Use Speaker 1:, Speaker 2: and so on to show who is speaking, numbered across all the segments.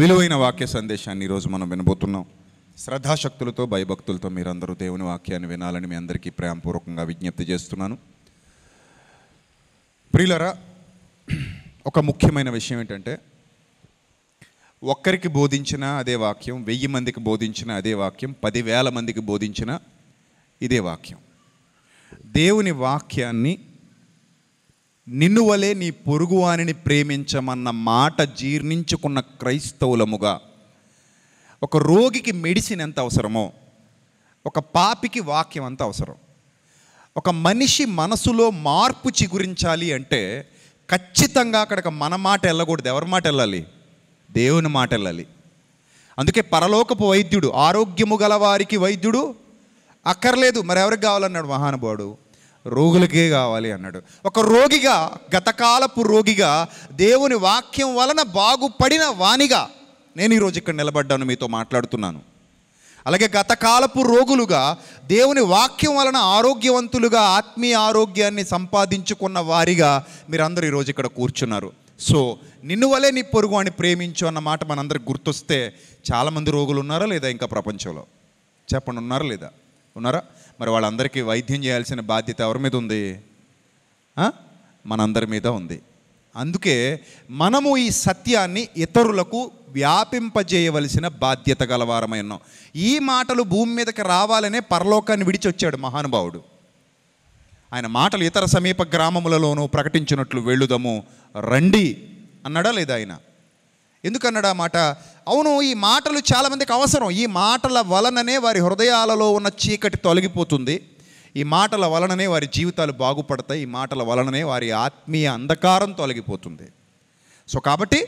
Speaker 1: విలువైన వాక్య సందేశాన్ని ఈరోజు మనం వినబోతున్నాం శ్రద్ధాశక్తులతో భయభక్తులతో మీరందరూ దేవుని వాక్యాన్ని వినాలని మీ అందరికీ ప్రేమపూర్వకంగా విజ్ఞప్తి చేస్తున్నాను ప్రియులరా ఒక ముఖ్యమైన విషయం ఏంటంటే ఒక్కరికి బోధించిన అదే వాక్యం వెయ్యి మందికి బోధించిన అదే వాక్యం పదివేల మందికి బోధించిన ఇదే వాక్యం దేవుని వాక్యాన్ని నిన్ను వలే నీ పొరుగువానిని ప్రేమించమన్న మాట జీర్ణించుకున్న క్రైస్తవులముగా ఒక రోగికి మెడిసిన్ ఎంత అవసరమో ఒక పాపికి వాక్యం అంత అవసరం ఒక మనిషి మనసులో మార్పు చిగురించాలి అంటే ఖచ్చితంగా అక్కడికి మన మాట వెళ్ళకూడదు ఎవరి మాట వెళ్ళాలి దేవుని మాట వెళ్ళాలి అందుకే పరలోకపు వైద్యుడు ఆరోగ్యము గలవారికి వైద్యుడు అక్కర్లేదు మరెవరికి కావాలన్నాడు మహానుభావుడు రోగులకే కావాలి అన్నాడు ఒక రోగిగా గతకాలపు రోగిగా దేవుని వాక్యం వలన బాగుపడిన వాణిగా నేను ఈరోజు ఇక్కడ నిలబడ్డాను మీతో మాట్లాడుతున్నాను అలాగే గతకాలపు రోగులుగా దేవుని వాక్యం వలన ఆరోగ్యవంతులుగా ఆత్మీయ ఆరోగ్యాన్ని సంపాదించుకున్న వారిగా మీరందరూ ఈరోజు ఇక్కడ కూర్చున్నారు సో నిన్ను వలే నీ పొరుగు అని ప్రేమించు అన్న మాట మనందరికి గుర్తొస్తే చాలామంది రోగులు ఉన్నారా లేదా ఇంకా ప్రపంచంలో చెప్పండి ఉన్నారా లేదా ఉన్నారా మరి వాళ్ళందరికీ వైద్యం చేయాల్సిన బాధ్యత ఎవరి మీద ఉంది మనందరి మీద ఉంది అందుకే మనము ఈ సత్యాన్ని ఇతరులకు వ్యాపింపజేయవలసిన బాధ్యత గలవారమై ఉన్నాం ఈ మాటలు భూమి మీదకి రావాలనే పరలోకాన్ని విడిచి వచ్చాడు మహానుభావుడు ఆయన మాటలు ఇతర సమీప గ్రామములలోనూ ప్రకటించినట్లు వెళ్ళుదము రండి అన్నాడా లేదా ఆయన ఎందుకన్నాడా మాట అవును ఈ మాటలు చాలామందికి అవసరం ఈ మాటల వలననే వారి హృదయాలలో ఉన్న చీకటి తొలగిపోతుంది ఈ మాటల వలననే వారి జీవితాలు బాగుపడతాయి ఈ మాటల వలననే వారి ఆత్మీయ అంధకారం తొలగిపోతుంది సో కాబట్టి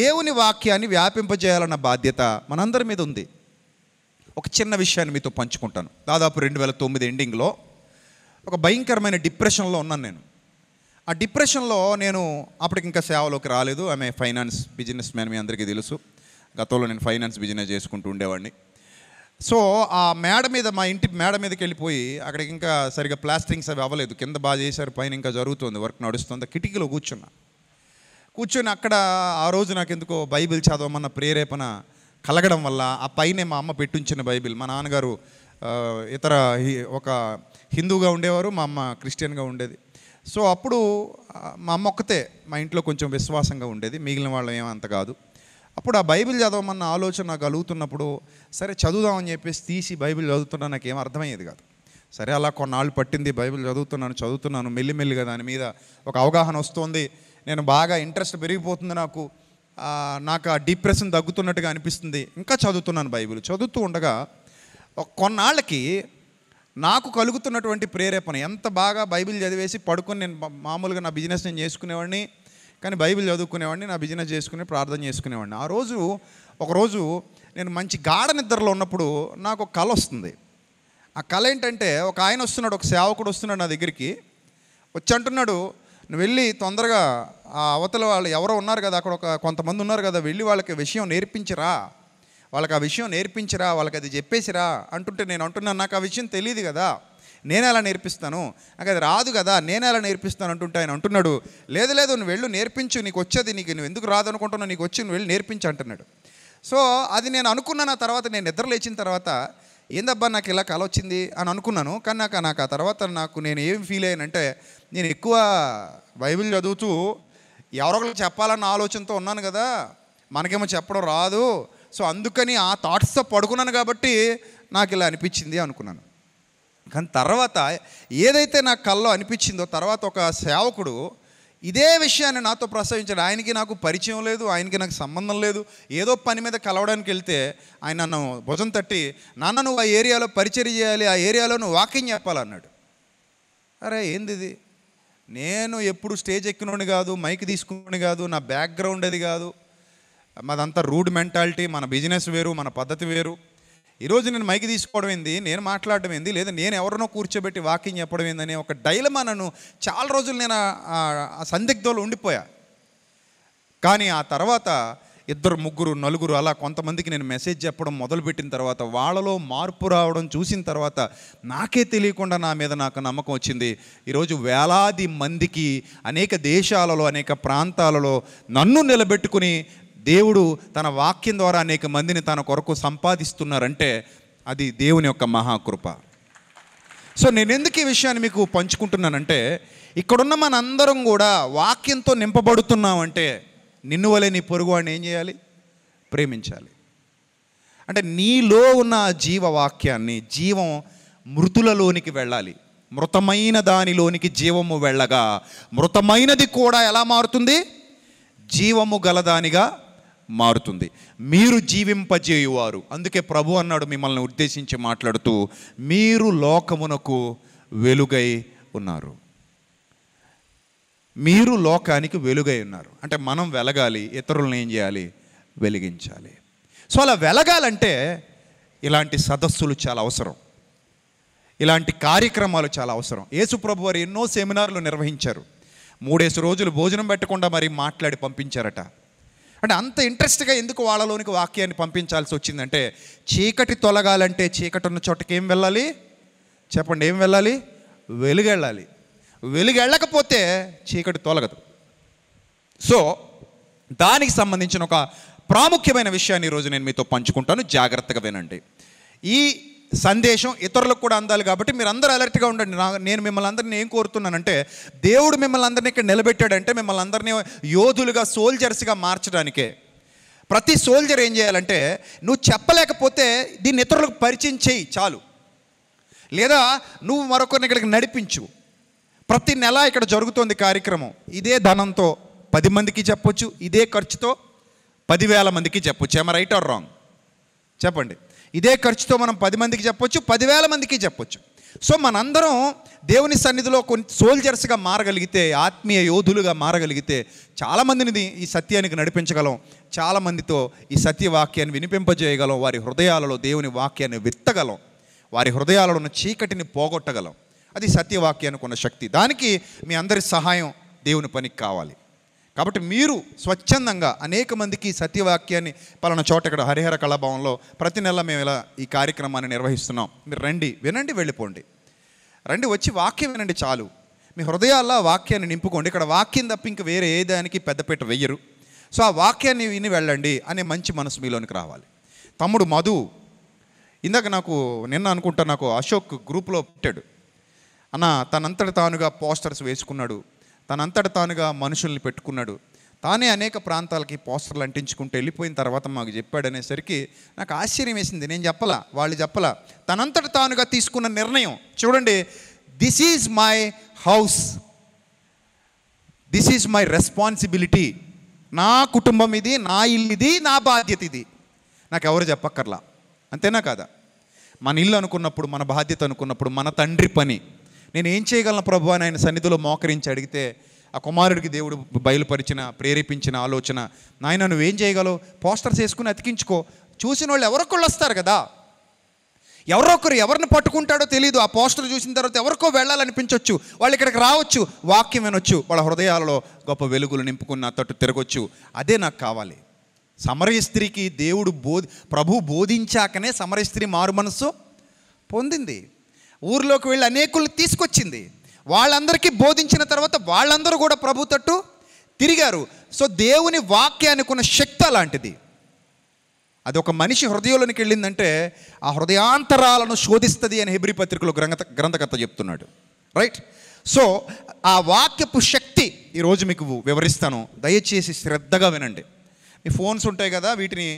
Speaker 1: దేవుని వాక్యాన్ని వ్యాపింపజేయాలన్న బాధ్యత మనందరి మీద ఉంది ఒక చిన్న విషయాన్ని మీతో పంచుకుంటాను దాదాపు రెండు వేల తొమ్మిది ఎండింగ్లో ఒక భయంకరమైన డిప్రెషన్లో ఉన్నాను నేను ఆ డిప్రెషన్లో నేను అప్పటికి ఇంకా సేవలోకి రాలేదు ఆమె ఫైనాన్స్ బిజినెస్ మ్యాన్ మీ అందరికీ తెలుసు గతంలో నేను ఫైనాన్స్ బిజినెస్ చేసుకుంటూ ఉండేవాడిని సో ఆ మేడ మీద మా ఇంటి మేడ మీదకి వెళ్ళిపోయి అక్కడికి ఇంకా సరిగా ప్లాస్టరింగ్స్ అవి అవ్వలేదు కింద బాగా చేశారు పైన ఇంకా జరుగుతుంది వర్క్ నడుస్తుంది కిటికీలో కూర్చున్నా కూర్చొని అక్కడ ఆ రోజు నాకు ఎందుకో బైబిల్ చదవమన్న ప్రేరేపణ కలగడం వల్ల ఆ పైనే మా అమ్మ పెట్టుంచిన బైబిల్ మా నాన్నగారు ఇతర ఒక హిందూగా ఉండేవారు మా అమ్మ క్రిస్టియన్గా ఉండేది సో అప్పుడు మా అమ్మ ఒక్కతే మా ఇంట్లో కొంచెం విశ్వాసంగా ఉండేది మిగిలిన వాళ్ళు ఏమంత కాదు అప్పుడు ఆ బైబిల్ చదవమన్న ఆలోచన నాకు కలుగుతున్నప్పుడు సరే చదువుదామని చెప్పేసి తీసి బైబిల్ చదువుతున్నా నాకేం అర్థమయ్యేది కాదు సరే అలా కొన్నాళ్ళు పట్టింది బైబిల్ చదువుతున్నాను చదువుతున్నాను మెల్లిమెల్లిగా దాని మీద ఒక అవగాహన వస్తుంది నేను బాగా ఇంట్రెస్ట్ పెరిగిపోతుంది నాకు నాకు ఆ డిప్రెషన్ తగ్గుతున్నట్టుగా అనిపిస్తుంది ఇంకా చదువుతున్నాను బైబిల్ చదువుతూ ఉండగా కొన్నాళ్ళకి నాకు కలుగుతున్నటువంటి ప్రేరేపణ ఎంత బాగా బైబిల్ చదివేసి పడుకొని నేను మామూలుగా నా బిజినెస్ నేను చేసుకునేవాడిని కానీ బైబిల్ చదువుకునేవాడిని నా బిజినెస్ చేసుకుని ప్రార్థన చేసుకునేవాడిని ఆ రోజు ఒకరోజు నేను మంచి గాఢ నిద్రలో ఉన్నప్పుడు నాకు ఒక కళ వస్తుంది ఆ కళ ఏంటంటే ఒక ఆయన వస్తున్నాడు ఒక సేవకుడు వస్తున్నాడు నా దగ్గరికి వచ్చి అంటున్నాడు నువ్వు వెళ్ళి తొందరగా ఆ అవతల వాళ్ళు ఎవరో ఉన్నారు కదా అక్కడ ఒక కొంతమంది ఉన్నారు కదా వెళ్ళి వాళ్ళకి విషయం నేర్పించరా వాళ్ళకి ఆ విషయం నేర్పించరా వాళ్ళకి అది చెప్పేసిరా అంటుంటే నేను అంటున్నాను నాకు ఆ విషయం తెలియదు కదా నేను ఎలా నేర్పిస్తాను నాకు అది రాదు కదా నేను ఎలా నేర్పిస్తాను అంటుంటే ఆయన అంటున్నాడు లేదు లేదు నువ్వు వెళ్ళు నేర్పించు నీకు వచ్చేది నీకు నువ్వు ఎందుకు రాదు అనుకుంటున్నావు నీకు వచ్చి నువ్వు వెళ్ళి నేర్పించు అంటున్నాడు సో అది నేను అనుకున్నాను ఆ తర్వాత నేను నిద్ర లేచిన తర్వాత ఏందబ్బా నాకు ఇలా కల వచ్చింది అని అనుకున్నాను కానీ నాకు నాకు ఆ తర్వాత నాకు నేను ఏం ఫీల్ అయ్యానంటే నేను ఎక్కువ బైబిల్ చదువుతూ ఎవరొకరు చెప్పాలన్న ఆలోచనతో ఉన్నాను కదా మనకేమో చెప్పడం రాదు సో అందుకని ఆ థాట్స్తో పడుకున్నాను కాబట్టి నాకు ఇలా అనిపించింది అనుకున్నాను కానీ తర్వాత ఏదైతే నా కల్లో అనిపించిందో తర్వాత ఒక సేవకుడు ఇదే విషయాన్ని నాతో ప్రస్తావించాడు ఆయనకి నాకు పరిచయం లేదు ఆయనకి నాకు సంబంధం లేదు ఏదో పని మీద కలవడానికి వెళ్తే ఆయన నన్ను భుజం తట్టి నాన్న నువ్వు ఆ ఏరియాలో పరిచయం చేయాలి ఆ ఏరియాలో నువ్వు వాకింగ్ చెప్పాలన్నాడు అరే ఏంది ఇది నేను ఎప్పుడు స్టేజ్ ఎక్కినోని కాదు మైక్ తీసుకుని కాదు నా బ్యాక్గ్రౌండ్ అది కాదు మాదంతా రూడ్ మెంటాలిటీ మన బిజినెస్ వేరు మన పద్ధతి వేరు ఈరోజు నేను మైకి తీసుకోవడం ఏంది నేను మాట్లాడడం ఏంది లేదా నేను ఎవరినో కూర్చోబెట్టి వాకింగ్ చెప్పడం ఏందని ఒక డైలమా నన్ను చాలా రోజులు నేను సందిగ్ధంలో ఉండిపోయా కానీ ఆ తర్వాత ఇద్దరు ముగ్గురు నలుగురు అలా కొంతమందికి నేను మెసేజ్ చెప్పడం మొదలుపెట్టిన తర్వాత వాళ్ళలో మార్పు రావడం చూసిన తర్వాత నాకే తెలియకుండా నా మీద నాకు నమ్మకం వచ్చింది ఈరోజు వేలాది మందికి అనేక దేశాలలో అనేక ప్రాంతాలలో నన్ను నిలబెట్టుకుని దేవుడు తన వాక్యం ద్వారా అనేక మందిని తన కొరకు సంపాదిస్తున్నారంటే అది దేవుని యొక్క మహాకృప సో నేను ఎందుకు ఈ విషయాన్ని మీకు పంచుకుంటున్నానంటే ఇక్కడున్న మనందరం కూడా వాక్యంతో నింపబడుతున్నామంటే నిన్ను వలె నీ పొరుగువాడిని ఏం చేయాలి ప్రేమించాలి అంటే నీలో ఉన్న జీవవాక్యాన్ని జీవం మృతులలోనికి వెళ్ళాలి మృతమైన దానిలోనికి జీవము వెళ్ళగా మృతమైనది కూడా ఎలా మారుతుంది జీవము గలదానిగా మారుతుంది మీరు జీవింపజేయువారు అందుకే ప్రభు అన్నాడు మిమ్మల్ని ఉద్దేశించి మాట్లాడుతూ మీరు లోకమునకు వెలుగై ఉన్నారు మీరు లోకానికి వెలుగై ఉన్నారు అంటే మనం వెలగాలి ఇతరులను ఏం చేయాలి వెలిగించాలి సో అలా వెలగాలంటే ఇలాంటి సదస్సులు చాలా అవసరం ఇలాంటి కార్యక్రమాలు చాలా అవసరం యేసుప్రభు వారు ఎన్నో సెమినార్లు నిర్వహించారు మూడేసి రోజులు భోజనం పెట్టకుండా మరి మాట్లాడి పంపించారట అంటే అంత ఇంట్రెస్ట్గా ఎందుకు వాళ్ళలోనికి వాక్యాన్ని పంపించాల్సి వచ్చిందంటే చీకటి తొలగాలంటే చీకటి ఉన్న చోటకి ఏం వెళ్ళాలి చెప్పండి ఏం వెళ్ళాలి వెలుగెళ్ళాలి వెలుగెళ్ళకపోతే చీకటి తొలగదు సో దానికి సంబంధించిన ఒక ప్రాముఖ్యమైన విషయాన్ని ఈరోజు నేను మీతో పంచుకుంటాను జాగ్రత్తగా వినండి ఈ సందేశం ఇతరులకు కూడా అందాలి కాబట్టి మీరు అందరూ అలర్ట్గా ఉండండి నా నేను మిమ్మల్ని అందరినీ ఏం కోరుతున్నానంటే దేవుడు మిమ్మల్ని అందరినీ ఇక్కడ నిలబెట్టాడంటే మిమ్మల్ని అందరినీ యోధులుగా సోల్జర్స్గా మార్చడానికే ప్రతి సోల్జర్ ఏం చేయాలంటే నువ్వు చెప్పలేకపోతే దీన్ని ఇతరులకు పరిచయం చేయి చాలు లేదా నువ్వు మరొకరిని ఇక్కడికి నడిపించు ప్రతి నెల ఇక్కడ జరుగుతోంది కార్యక్రమం ఇదే ధనంతో పది మందికి చెప్పొచ్చు ఇదే ఖర్చుతో పదివేల మందికి చెప్పొచ్చు ఏమ రైట్ ఆర్ రాంగ్ చెప్పండి ఇదే ఖర్చుతో మనం పది మందికి చెప్పొచ్చు పదివేల మందికి చెప్పొచ్చు సో మనందరం దేవుని సన్నిధిలో కొన్ని సోల్జర్స్గా మారగలిగితే ఆత్మీయ యోధులుగా మారగలిగితే చాలామందిని ఈ సత్యానికి నడిపించగలం చాలామందితో ఈ సత్యవాక్యాన్ని వినిపింపజేయగలం వారి హృదయాలలో దేవుని వాక్యాన్ని విత్తగలం వారి హృదయాలలో ఉన్న చీకటిని పోగొట్టగలం అది సత్యవాక్యానికి ఉన్న శక్తి దానికి మీ అందరి సహాయం దేవుని పనికి కావాలి కాబట్టి మీరు స్వచ్ఛందంగా అనేక మందికి సత్యవాక్యాన్ని పలానా చోట ఇక్కడ హరిహర కళాభవంలో ప్రతి నెల మేము ఇలా ఈ కార్యక్రమాన్ని నిర్వహిస్తున్నాం మీరు రండి వినండి వెళ్ళిపోండి రండి వచ్చి వాక్యం వినండి చాలు మీ హృదయాల్లో వాక్యాన్ని నింపుకోండి ఇక్కడ వాక్యం తప్ప ఇంక వేరే ఏ దానికి పెద్దపీట వెయ్యరు సో ఆ వాక్యాన్ని విని వెళ్ళండి అనే మంచి మనసు మీలోనికి రావాలి తమ్ముడు మధు ఇందాక నాకు నిన్న అనుకుంటా నాకు అశోక్ గ్రూప్లో పెట్టాడు అన్న తనంతట తానుగా పోస్టర్స్ వేసుకున్నాడు తనంతట తానుగా మనుషుల్ని పెట్టుకున్నాడు తానే అనేక ప్రాంతాలకి పోస్టర్లు అంటించుకుంటూ వెళ్ళిపోయిన తర్వాత మాకు చెప్పాడు అనేసరికి నాకు ఆశ్చర్యం వేసింది నేను చెప్పలా వాళ్ళు చెప్పలా తనంతట తానుగా తీసుకున్న నిర్ణయం చూడండి this is my house this is my responsibility నా కుటుంబం ఇది నా ఇల్లు ఇది నా బాధ్యత ఇది నాకు ఎవరు చెప్పక్కర్లా అంతేనా కాదా మన ఇల్లు అనుకున్నప్పుడు మన బాధ్యత అనుకున్నప్పుడు మన తండ్రి పని నేను ఏం చేయగలను ప్రభు అని ఆయన సన్నిధిలో మోకరించి అడిగితే ఆ కుమారుడికి దేవుడు బయలుపరిచిన ప్రేరేపించిన ఆలోచన నాయన నువ్వేం చేయగలవు పోస్టర్స్ వేసుకుని అతికించుకో చూసిన వాళ్ళు ఎవరొకళ్ళు వస్తారు కదా ఎవరొకరు ఎవరిని పట్టుకుంటాడో తెలియదు ఆ పోస్టర్ చూసిన తర్వాత ఎవరికో వెళ్ళాలనిపించవచ్చు వాళ్ళు ఇక్కడికి రావచ్చు వాక్యం వినొచ్చు వాళ్ళ హృదయాలలో గొప్ప వెలుగులు నింపుకున్న తట్టు తిరగొచ్చు అదే నాకు కావాలి సమరయ స్త్రీకి దేవుడు బోధి ప్రభు బోధించాకనే సమరయ స్త్రీ మారు మనస్సు పొందింది ఊర్లోకి వెళ్ళి అనేకులు తీసుకొచ్చింది వాళ్ళందరికీ బోధించిన తర్వాత వాళ్ళందరూ కూడా ప్రభు తట్టు తిరిగారు సో దేవుని వాక్యానికి ఉన్న శక్తి అలాంటిది అది ఒక మనిషి హృదయంలోనికి వెళ్ళిందంటే ఆ హృదయాంతరాలను శోధిస్తుంది అని హెబ్రి పత్రికలో గ్రంథ గ్రంథకర్త చెప్తున్నాడు రైట్ సో ఆ వాక్యపు శక్తి ఈరోజు మీకు వివరిస్తాను దయచేసి శ్రద్ధగా వినండి మీ ఫోన్స్ ఉంటాయి కదా వీటిని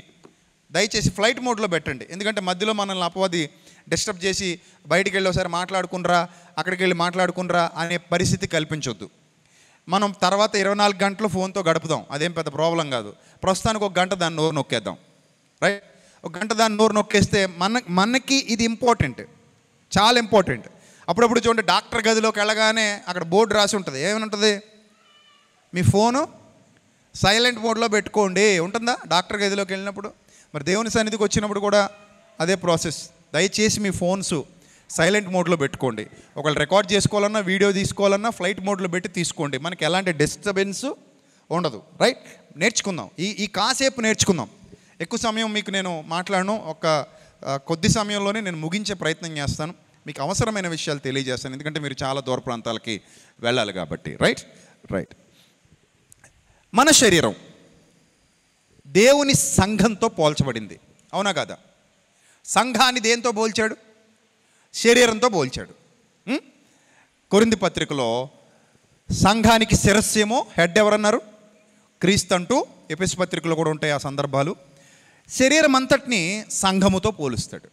Speaker 1: దయచేసి ఫ్లైట్ మోడ్లో పెట్టండి ఎందుకంటే మధ్యలో మనల్ని అపవాది డిస్టర్బ్ చేసి బయటికి వెళ్ళి ఒకసారి మాట్లాడుకునరా అక్కడికి వెళ్ళి మాట్లాడుకునరా అనే పరిస్థితి కల్పించొద్దు మనం తర్వాత ఇరవై నాలుగు గంటలు ఫోన్తో గడుపుదాం అదేం పెద్ద ప్రాబ్లం కాదు ప్రస్తుతానికి ఒక గంట దాన్ని నోరు నొక్కేద్దాం రైట్ ఒక గంట దాన్ని నోరు నొక్కేస్తే మన మనకి ఇది ఇంపార్టెంట్ చాలా ఇంపార్టెంట్ అప్పుడప్పుడు చూడండి డాక్టర్ గదిలోకి వెళ్ళగానే అక్కడ బోర్డు రాసి ఉంటుంది ఉంటుంది మీ ఫోను సైలెంట్ మోడ్లో పెట్టుకోండి ఉంటుందా డాక్టర్ గదిలోకి వెళ్ళినప్పుడు మరి దేవుని సన్నిధికి వచ్చినప్పుడు కూడా అదే ప్రాసెస్ దయచేసి మీ ఫోన్స్ సైలెంట్ మోడ్లో పెట్టుకోండి ఒకళ్ళు రికార్డ్ చేసుకోవాలన్నా వీడియో తీసుకోవాలన్నా ఫ్లైట్ మోడ్లో పెట్టి తీసుకోండి మనకి ఎలాంటి డిస్టర్బెన్స్ ఉండదు రైట్ నేర్చుకుందాం ఈ ఈ కాసేపు నేర్చుకుందాం ఎక్కువ సమయం మీకు నేను మాట్లాడను ఒక కొద్ది సమయంలోనే నేను ముగించే ప్రయత్నం చేస్తాను మీకు అవసరమైన విషయాలు తెలియజేస్తాను ఎందుకంటే మీరు చాలా దూర ప్రాంతాలకి వెళ్ళాలి కాబట్టి రైట్ రైట్ మన శరీరం దేవుని సంఘంతో పోల్చబడింది అవునా కదా సంఘాన్ని దేంతో పోల్చాడు శరీరంతో పోల్చాడు కొరింది పత్రికలో సంఘానికి శిరస్సేమో హెడ్ ఎవరన్నారు క్రీస్తు అంటూ ఎపిస్ పత్రికలు కూడా ఉంటాయి ఆ సందర్భాలు శరీరం అంతటిని సంఘముతో పోలుస్తాడు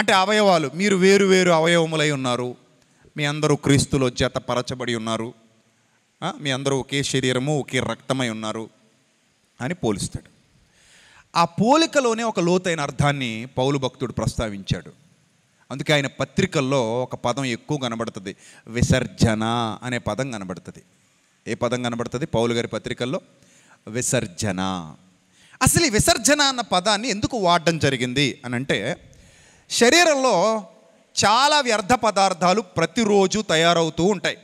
Speaker 1: అంటే అవయవాలు మీరు వేరు వేరు అవయవములై ఉన్నారు మీ అందరూ క్రీస్తులో పరచబడి ఉన్నారు మీ అందరూ ఒకే శరీరము ఒకే రక్తమై ఉన్నారు అని పోలుస్తాడు ఆ పోలికలోనే ఒక లోతైన అర్థాన్ని పౌలు భక్తుడు ప్రస్తావించాడు అందుకే ఆయన పత్రికల్లో ఒక పదం ఎక్కువ కనబడుతుంది విసర్జన అనే పదం కనబడుతుంది ఏ పదం కనబడుతుంది పౌలు గారి పత్రికల్లో విసర్జన అసలు ఈ విసర్జన అన్న పదాన్ని ఎందుకు వాడడం జరిగింది అని అంటే శరీరంలో చాలా వ్యర్థ పదార్థాలు ప్రతిరోజు తయారవుతూ ఉంటాయి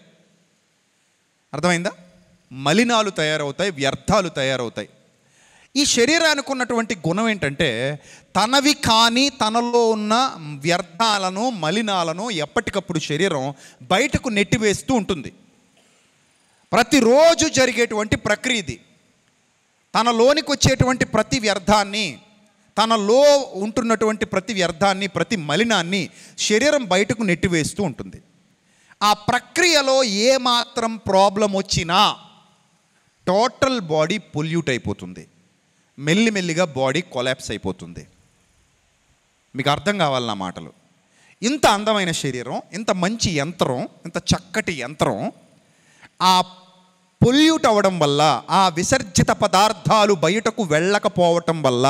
Speaker 1: అర్థమైందా మలినాలు తయారవుతాయి వ్యర్థాలు తయారవుతాయి ఈ శరీరానికి ఉన్నటువంటి గుణం ఏంటంటే తనవి కానీ తనలో ఉన్న వ్యర్థాలను మలినాలను ఎప్పటికప్పుడు శరీరం బయటకు నెట్టివేస్తూ ఉంటుంది ప్రతిరోజు జరిగేటువంటి ప్రక్రియ ఇది తనలోనికి వచ్చేటువంటి ప్రతి వ్యర్థాన్ని తనలో ఉంటున్నటువంటి ప్రతి వ్యర్థాన్ని ప్రతి మలినాన్ని శరీరం బయటకు నెట్టివేస్తూ ఉంటుంది ఆ ప్రక్రియలో ఏమాత్రం ప్రాబ్లం వచ్చినా టోటల్ బాడీ పొల్యూట్ అయిపోతుంది మెల్లిమెల్లిగా బాడీ కొలాప్స్ అయిపోతుంది మీకు అర్థం కావాలి నా మాటలు ఇంత అందమైన శరీరం ఇంత మంచి యంత్రం ఇంత చక్కటి యంత్రం ఆ పొల్యూట్ అవ్వడం వల్ల ఆ విసర్జిత పదార్థాలు బయటకు వెళ్ళకపోవటం వల్ల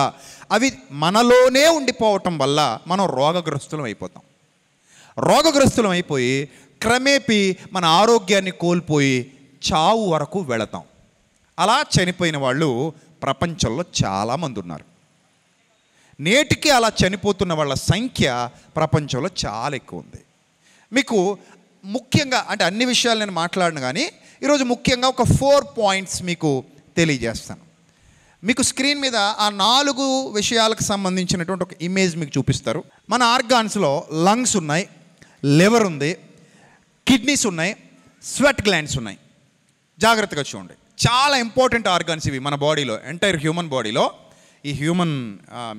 Speaker 1: అవి మనలోనే ఉండిపోవటం వల్ల మనం రోగగ్రస్తులం అయిపోతాం రోగగ్రస్తులం అయిపోయి క్రమేపీ మన ఆరోగ్యాన్ని కోల్పోయి చావు వరకు వెళతాం అలా చనిపోయిన వాళ్ళు ప్రపంచంలో చాలామంది ఉన్నారు నేటికి అలా చనిపోతున్న వాళ్ళ సంఖ్య ప్రపంచంలో చాలా ఎక్కువ ఉంది మీకు ముఖ్యంగా అంటే అన్ని విషయాలు నేను మాట్లాడను కానీ ఈరోజు ముఖ్యంగా ఒక ఫోర్ పాయింట్స్ మీకు తెలియజేస్తాను మీకు స్క్రీన్ మీద ఆ నాలుగు విషయాలకు సంబంధించినటువంటి ఒక ఇమేజ్ మీకు చూపిస్తారు మన ఆర్గాన్స్లో లంగ్స్ ఉన్నాయి లివర్ ఉంది కిడ్నీస్ ఉన్నాయి స్వెట్ గ్లాండ్స్ ఉన్నాయి జాగ్రత్తగా చూడండి చాలా ఇంపార్టెంట్ ఆర్గాన్స్ ఇవి మన బాడీలో ఎంటైర్ హ్యూమన్ బాడీలో ఈ హ్యూమన్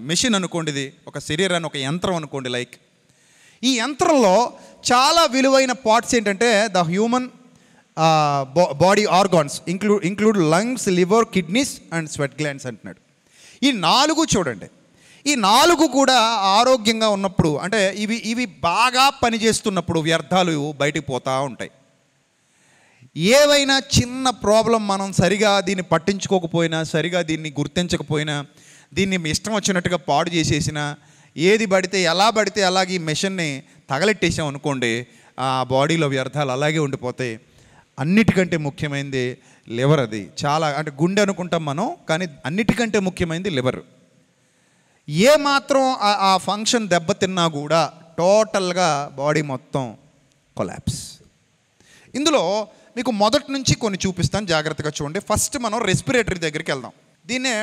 Speaker 1: మిషన్ అనుకోండిది ఒక శరీరాన్ని ఒక యంత్రం అనుకోండి లైక్ ఈ యంత్రంలో చాలా విలువైన పార్ట్స్ ఏంటంటే the human body organs include include lungs liver kidneys and sweat glands అంటున్నాడు ఈ నాలుగు చూడండి ఈ నాలుగు కూడా ఆరోగ్యంగా ఉన్నప్పుడు అంటే ఇవి ఇవి బాగా పనిచేస్తున్నప్పుడు వ్యర్థాలు బయటికి పోతూ ఉంటాయి ఏవైనా చిన్న ప్రాబ్లం మనం సరిగా దీన్ని పట్టించుకోకపోయినా సరిగా దీన్ని గుర్తించకపోయినా దీన్ని ఇష్టం వచ్చినట్టుగా పాడు చేసేసినా ఏది పడితే ఎలా పడితే అలాగే ఈ మెషిన్ని తగలెట్టేసాం అనుకోండి ఆ బాడీలో వ్యర్థాలు అలాగే ఉండిపోతాయి అన్నిటికంటే ముఖ్యమైనది లివర్ అది చాలా అంటే గుండె అనుకుంటాం మనం కానీ అన్నిటికంటే ముఖ్యమైనది లివర్ ఏ మాత్రం ఆ ఫంక్షన్ దెబ్బతిన్నా కూడా టోటల్గా బాడీ మొత్తం కొలాప్స్ ఇందులో మీకు మొదటి నుంచి కొన్ని చూపిస్తాను జాగ్రత్తగా చూడండి ఫస్ట్ మనం రెస్పిరేటరీ దగ్గరికి వెళ్దాం దీన్నే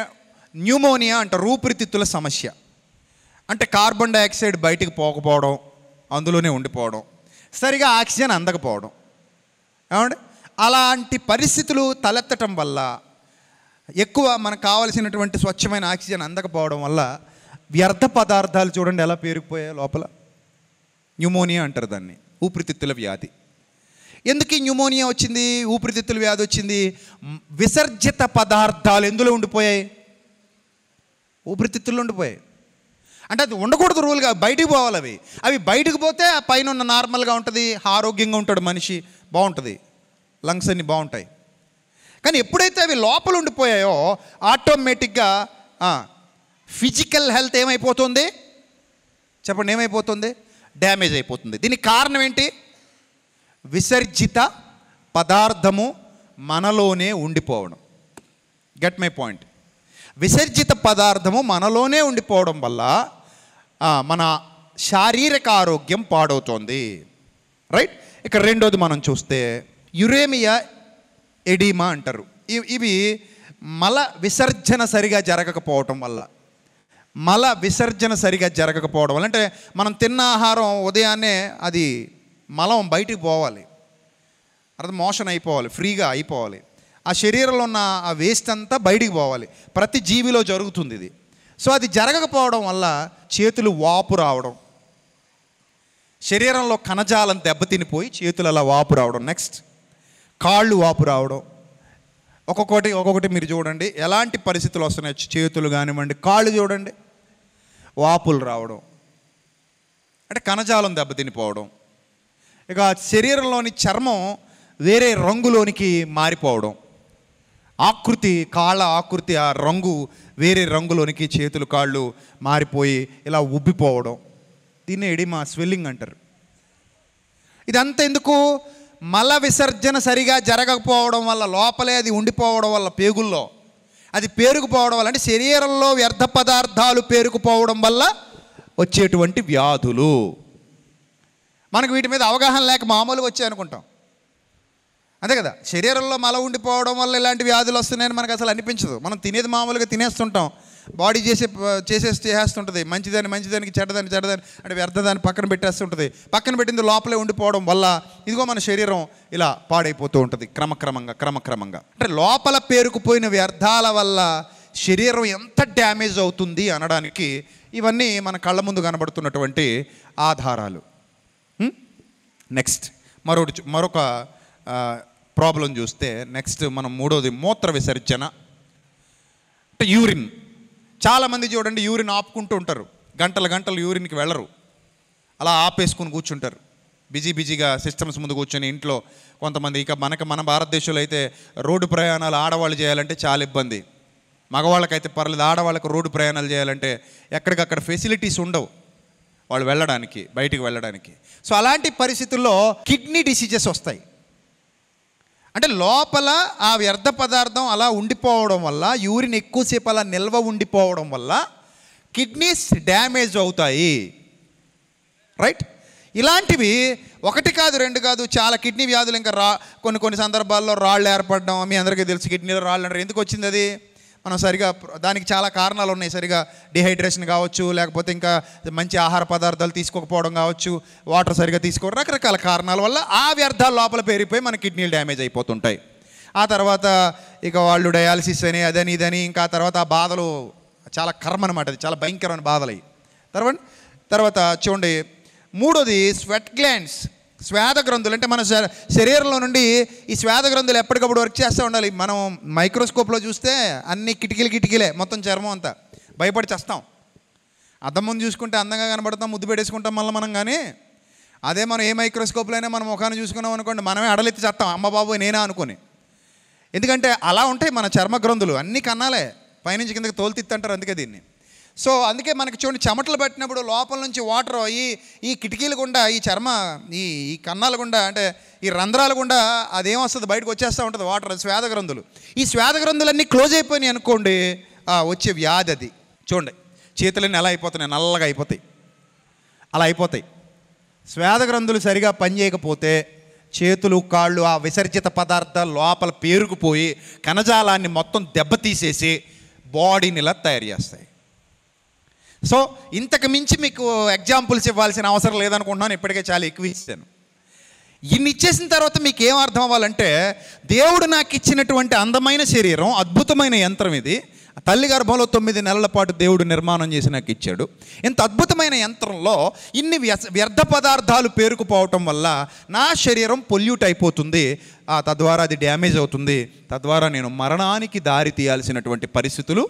Speaker 1: న్యూమోనియా అంటే రూపిరితిత్తుల సమస్య అంటే కార్బన్ డైఆక్సైడ్ బయటికి పోకపోవడం అందులోనే ఉండిపోవడం సరిగా ఆక్సిజన్ అందకపోవడం ఏమండి అలాంటి పరిస్థితులు తలెత్తటం వల్ల ఎక్కువ మనకు కావలసినటువంటి స్వచ్ఛమైన ఆక్సిజన్ అందకపోవడం వల్ల వ్యర్థ పదార్థాలు చూడండి ఎలా పేరుకుపోయాయి లోపల న్యూమోనియా అంటారు దాన్ని ఊపిరితిత్తుల వ్యాధి ఎందుకు న్యూమోనియా వచ్చింది ఊపిరితిత్తుల వ్యాధి వచ్చింది విసర్జిత పదార్థాలు ఎందులో ఉండిపోయాయి ఊపిరితిత్తుల్లో ఉండిపోయాయి అంటే అది ఉండకూడదు రూల్గా బయటికి పోవాలి అవి అవి బయటకు పోతే ఆ పైన ఉన్న నార్మల్గా ఉంటుంది ఆరోగ్యంగా ఉంటాడు మనిషి బాగుంటుంది లంగ్స్ అన్నీ బాగుంటాయి కానీ ఎప్పుడైతే అవి లోపల ఉండిపోయాయో ఆటోమేటిక్గా ఫిజికల్ హెల్త్ ఏమైపోతుంది చెప్పండి ఏమైపోతుంది డ్యామేజ్ అయిపోతుంది దీనికి కారణం ఏంటి విసర్జిత పదార్థము మనలోనే ఉండిపోవడం గెట్ మై పాయింట్ విసర్జిత పదార్థము మనలోనే ఉండిపోవడం వల్ల మన శారీరక ఆరోగ్యం పాడవుతోంది రైట్ ఇక్కడ రెండోది మనం చూస్తే యురేమియా ఎడీమా అంటారు ఇవి మల విసర్జన సరిగా జరగకపోవటం వల్ల మల విసర్జన సరిగా జరగకపోవడం వల్ల అంటే మనం తిన్న ఆహారం ఉదయాన్నే అది మలం బయటికి పోవాలి అర్థం మోషన్ అయిపోవాలి ఫ్రీగా అయిపోవాలి ఆ శరీరంలో ఉన్న ఆ వేస్ట్ అంతా బయటికి పోవాలి ప్రతి జీవిలో జరుగుతుంది ఇది సో అది జరగకపోవడం వల్ల చేతులు వాపు రావడం శరీరంలో కణజాలం దెబ్బతినిపోయి చేతులు అలా వాపు రావడం నెక్స్ట్ కాళ్ళు వాపు రావడం ఒక్కొక్కటి ఒక్కొక్కటి మీరు చూడండి ఎలాంటి పరిస్థితులు వస్తున్నాయి చేతులు కానివ్వండి కాళ్ళు చూడండి వాపులు రావడం అంటే కణజాలం దెబ్బతినిపోవడం ఇక శరీరంలోని చర్మం వేరే రంగులోనికి మారిపోవడం ఆకృతి కాళ్ళ ఆకృతి ఆ రంగు వేరే రంగులోనికి చేతులు కాళ్ళు మారిపోయి ఇలా ఉబ్బిపోవడం దీన్ని ఎడిమా స్వెల్లింగ్ అంటారు ఇదంతా ఎందుకు మల విసర్జన సరిగా జరగకపోవడం వల్ల లోపలే అది ఉండిపోవడం వల్ల పేగుల్లో అది పేరుకుపోవడం వల్ల అంటే శరీరంలో వ్యర్థ పదార్థాలు పేరుకుపోవడం వల్ల వచ్చేటువంటి వ్యాధులు మనకు వీటి మీద అవగాహన లేక మామూలుగా వచ్చాయి అనుకుంటాం అంతే కదా శరీరంలో మల ఉండిపోవడం వల్ల ఇలాంటి వ్యాధులు వస్తున్నాయని మనకు అసలు అనిపించదు మనం తినేది మామూలుగా తినేస్తుంటాం బాడీ చేసే చేసే చేసేస్తుంటుంది మంచిదాన్ని మంచిదానికి చెడ్డదాన్ని చెడ్డదాన్ని అంటే వ్యర్థదాన్ని పక్కన పెట్టేస్తుంటుంది పక్కన పెట్టింది లోపలే ఉండిపోవడం వల్ల ఇదిగో మన శరీరం ఇలా పాడైపోతూ ఉంటుంది క్రమక్రమంగా క్రమక్రమంగా అంటే లోపల పేరుకుపోయిన వ్యర్థాల వల్ల శరీరం ఎంత డ్యామేజ్ అవుతుంది అనడానికి ఇవన్నీ మన కళ్ళ ముందు కనబడుతున్నటువంటి ఆధారాలు నెక్స్ట్ మరొకటి మరొక ప్రాబ్లం చూస్తే నెక్స్ట్ మనం మూడోది మూత్ర విసర్జన అంటే యూరిన్ చాలామంది చూడండి యూరిన్ ఆపుకుంటూ ఉంటారు గంటల గంటలు యూరిన్కి వెళ్ళరు అలా ఆపేసుకుని కూర్చుంటారు బిజీ బిజీగా సిస్టమ్స్ ముందు కూర్చొని ఇంట్లో కొంతమంది ఇక మనకు మన భారతదేశంలో అయితే రోడ్డు ప్రయాణాలు ఆడవాళ్ళు చేయాలంటే చాలా ఇబ్బంది మగవాళ్ళకైతే పర్లేదు ఆడవాళ్ళకు రోడ్డు ప్రయాణాలు చేయాలంటే ఎక్కడికక్కడ ఫెసిలిటీస్ ఉండవు వాళ్ళు వెళ్ళడానికి బయటికి వెళ్ళడానికి సో అలాంటి పరిస్థితుల్లో కిడ్నీ డిసీజెస్ వస్తాయి అంటే లోపల ఆ వ్యర్థ పదార్థం అలా ఉండిపోవడం వల్ల యూరిన్ ఎక్కువసేపు అలా నిల్వ ఉండిపోవడం వల్ల కిడ్నీస్ డ్యామేజ్ అవుతాయి రైట్ ఇలాంటివి ఒకటి కాదు రెండు కాదు చాలా కిడ్నీ వ్యాధులు ఇంకా రా కొన్ని కొన్ని సందర్భాల్లో రాళ్ళు ఏర్పడడం మీ అందరికీ తెలుసు కిడ్నీలో రాళ్ళు అంటారు ఎందుకు వచ్చింది అది మనం సరిగా దానికి చాలా కారణాలు ఉన్నాయి సరిగా డిహైడ్రేషన్ కావచ్చు లేకపోతే ఇంకా మంచి ఆహార పదార్థాలు తీసుకోకపోవడం కావచ్చు వాటర్ సరిగా తీసుకోవడం రకరకాల కారణాల వల్ల ఆ వ్యర్థాలు లోపల పేరిపోయి మన కిడ్నీలు డ్యామేజ్ అయిపోతుంటాయి ఆ తర్వాత ఇక వాళ్ళు డయాలసిస్ అని అదని ఇదని ఇంకా తర్వాత ఆ బాధలు చాలా కర్మ అనమాట అది చాలా భయంకరమైన బాధలు అయ్యి తర్వాత తర్వాత చూడండి మూడోది స్వెట్ గ్లాండ్స్ శ్వేత గ్రంథులు అంటే మన శరీరంలో నుండి ఈ శ్వేత గ్రంథులు ఎప్పటికప్పుడు వర్క్ చేస్తూ ఉండాలి మనం మైక్రోస్కోప్లో చూస్తే అన్ని కిటికీలు కిటికీలే మొత్తం చర్మం అంతా భయపడి చేస్తాం అద్దం ముందు చూసుకుంటే అందంగా కనబడతాం ముద్దు పెట్టేసుకుంటాం మళ్ళీ మనం కానీ అదే మనం ఏ మైక్రోస్కోప్లో అయినా మనం ముఖాన్ని చూసుకున్నాం అనుకోండి మనమే అడలెత్తి చేస్తాం అమ్మ బాబు నేనా అనుకుని ఎందుకంటే అలా ఉంటాయి మన చర్మ గ్రంథులు అన్ని కన్నాలే పైనుంచి కిందకి తోలుతిత్తంటారు అందుకే దీన్ని సో అందుకే మనకి చూడండి చెమటలు పట్టినప్పుడు లోపల నుంచి వాటర్ ఈ ఈ కిటికీలు గుండా ఈ చర్మ ఈ ఈ కన్నాల గుండా అంటే ఈ రంధ్రాలు గుండా అదేమొస్తుంది బయటకు వచ్చేస్తూ ఉంటుంది వాటర్ శ్వేద గ్రంథులు ఈ శ్వేద గ్రంథులన్నీ క్లోజ్ అయిపోయినాయి అనుకోండి వచ్చే వ్యాధి అది చూడండి చేతులన్నీ ఎలా అయిపోతున్నాయి నల్లగా అయిపోతాయి అలా అయిపోతాయి శ్వేద గ్రంథులు సరిగా పనిచేయకపోతే చేతులు కాళ్ళు ఆ విసర్జిత పదార్థాలు లోపల పేరుకుపోయి కణజాలాన్ని మొత్తం దెబ్బతీసేసి బాడీని ఇలా తయారు చేస్తాయి సో ఇంతకు మించి మీకు ఎగ్జాంపుల్స్ ఇవ్వాల్సిన అవసరం లేదనుకుంటున్నాను ఇప్పటికే చాలా ఎక్కువ ఇచ్చాను ఇన్ని ఇచ్చేసిన తర్వాత మీకు ఏం అర్థం అవ్వాలంటే దేవుడు నాకు ఇచ్చినటువంటి అందమైన శరీరం అద్భుతమైన యంత్రం ఇది తల్లి గర్భంలో తొమ్మిది నెలల పాటు దేవుడు నిర్మాణం చేసి నాకు ఇచ్చాడు ఇంత అద్భుతమైన యంత్రంలో ఇన్ని వ్యర్థ పదార్థాలు పేరుకుపోవటం వల్ల నా శరీరం పొల్యూట్ అయిపోతుంది తద్వారా అది డ్యామేజ్ అవుతుంది తద్వారా నేను మరణానికి దారి తీయాల్సినటువంటి పరిస్థితులు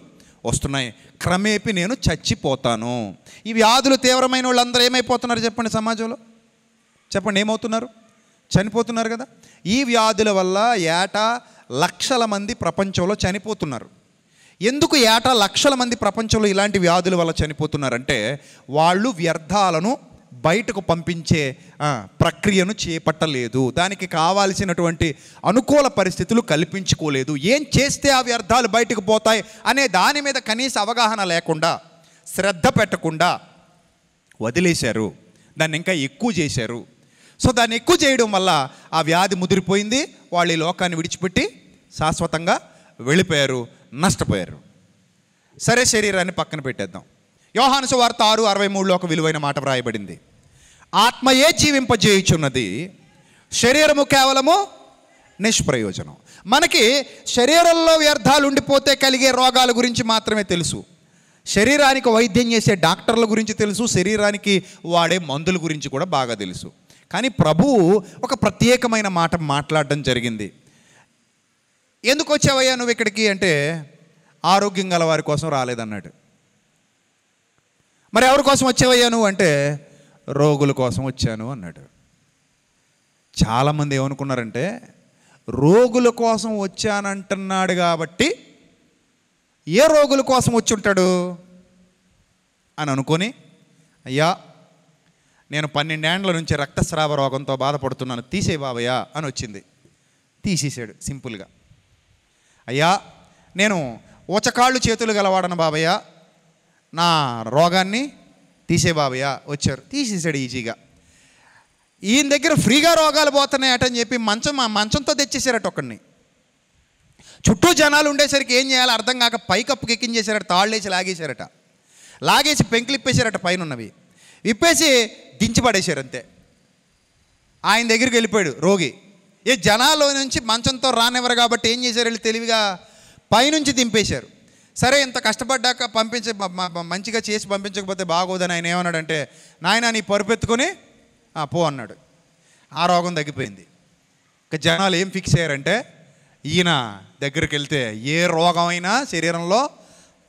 Speaker 1: వస్తున్నాయి క్రమేపి నేను చచ్చిపోతాను ఈ వ్యాధులు తీవ్రమైన వాళ్ళందరూ ఏమైపోతున్నారు చెప్పండి సమాజంలో చెప్పండి ఏమవుతున్నారు చనిపోతున్నారు కదా ఈ వ్యాధుల వల్ల ఏటా లక్షల మంది ప్రపంచంలో చనిపోతున్నారు ఎందుకు ఏటా లక్షల మంది ప్రపంచంలో ఇలాంటి వ్యాధుల వల్ల చనిపోతున్నారంటే వాళ్ళు వ్యర్థాలను బయటకు పంపించే ప్రక్రియను చేపట్టలేదు దానికి కావాల్సినటువంటి అనుకూల పరిస్థితులు కల్పించుకోలేదు ఏం చేస్తే ఆ వ్యర్థాలు బయటకు పోతాయి అనే దాని మీద కనీస అవగాహన లేకుండా శ్రద్ధ పెట్టకుండా వదిలేశారు దాన్ని ఇంకా ఎక్కువ చేశారు సో దాన్ని ఎక్కువ చేయడం వల్ల ఆ వ్యాధి ముదిరిపోయింది వాళ్ళు ఈ లోకాన్ని విడిచిపెట్టి శాశ్వతంగా వెళ్ళిపోయారు నష్టపోయారు సరే శరీరాన్ని పక్కన పెట్టేద్దాం యోహాను వార్త ఆరు అరవై మూడులో ఒక విలువైన మాట వ్రాయబడింది ఆత్మయే జీవింపజేయుచున్నది శరీరము కేవలము నిష్ప్రయోజనం మనకి శరీరంలో వ్యర్థాలు ఉండిపోతే కలిగే రోగాల గురించి మాత్రమే తెలుసు శరీరానికి వైద్యం చేసే డాక్టర్ల గురించి తెలుసు శరీరానికి వాడే మందుల గురించి కూడా బాగా తెలుసు కానీ ప్రభు ఒక ప్రత్యేకమైన మాట మాట్లాడడం జరిగింది ఎందుకు వచ్చావయ్యా నువ్వు ఇక్కడికి అంటే ఆరోగ్యం గల వారి కోసం రాలేదన్నాడు మరి ఎవరి కోసం వచ్చేవయ్యా నువ్వు అంటే రోగుల కోసం వచ్చాను అన్నాడు చాలామంది ఏమనుకున్నారంటే రోగుల కోసం వచ్చానంటున్నాడు కాబట్టి ఏ రోగుల కోసం వచ్చి ఉంటాడు అని అనుకొని అయ్యా నేను పన్నెండేండ్ల నుంచి రక్తస్రావ రోగంతో బాధపడుతున్నాను తీసే బాబయ్యా అని వచ్చింది తీసేసాడు సింపుల్గా అయ్యా నేను ఉచకాళ్ళు చేతులు గలవాడను బాబయ్య నా రోగాన్ని తీసే బాబయ్య వచ్చారు తీసేసాడు ఈజీగా ఈయన దగ్గర ఫ్రీగా రోగాలు పోతున్నాయట అని చెప్పి మంచం మంచంతో తెచ్చేసారట ఒకడిని చుట్టూ జనాలు ఉండేసరికి ఏం చేయాలో అర్థం కాక పైకప్పుకి ఎక్కించేసారట తాళ్ళేసి లాగేశారట లాగేసి పెంకిలిప్పేశారట పైన ఉన్నవి విప్పేసి దించిపడేశారు అంతే ఆయన దగ్గరికి వెళ్ళిపోయాడు రోగి ఏ జనాల్లో నుంచి మంచంతో రానివ్వరు కాబట్టి ఏం చేశారు వెళ్ళి తెలివిగా పైనుంచి దింపేశారు సరే ఇంత కష్టపడ్డాక పంపించి మంచిగా చేసి పంపించకపోతే బాగోదని ఆయన ఏమన్నాడంటే నాయన నీ పరుపెత్తుకొని పో అన్నాడు ఆ రోగం తగ్గిపోయింది ఇక జనాలు ఏం ఫిక్స్ అయ్యారంటే ఈయన దగ్గరికి వెళ్తే ఏ రోగమైనా శరీరంలో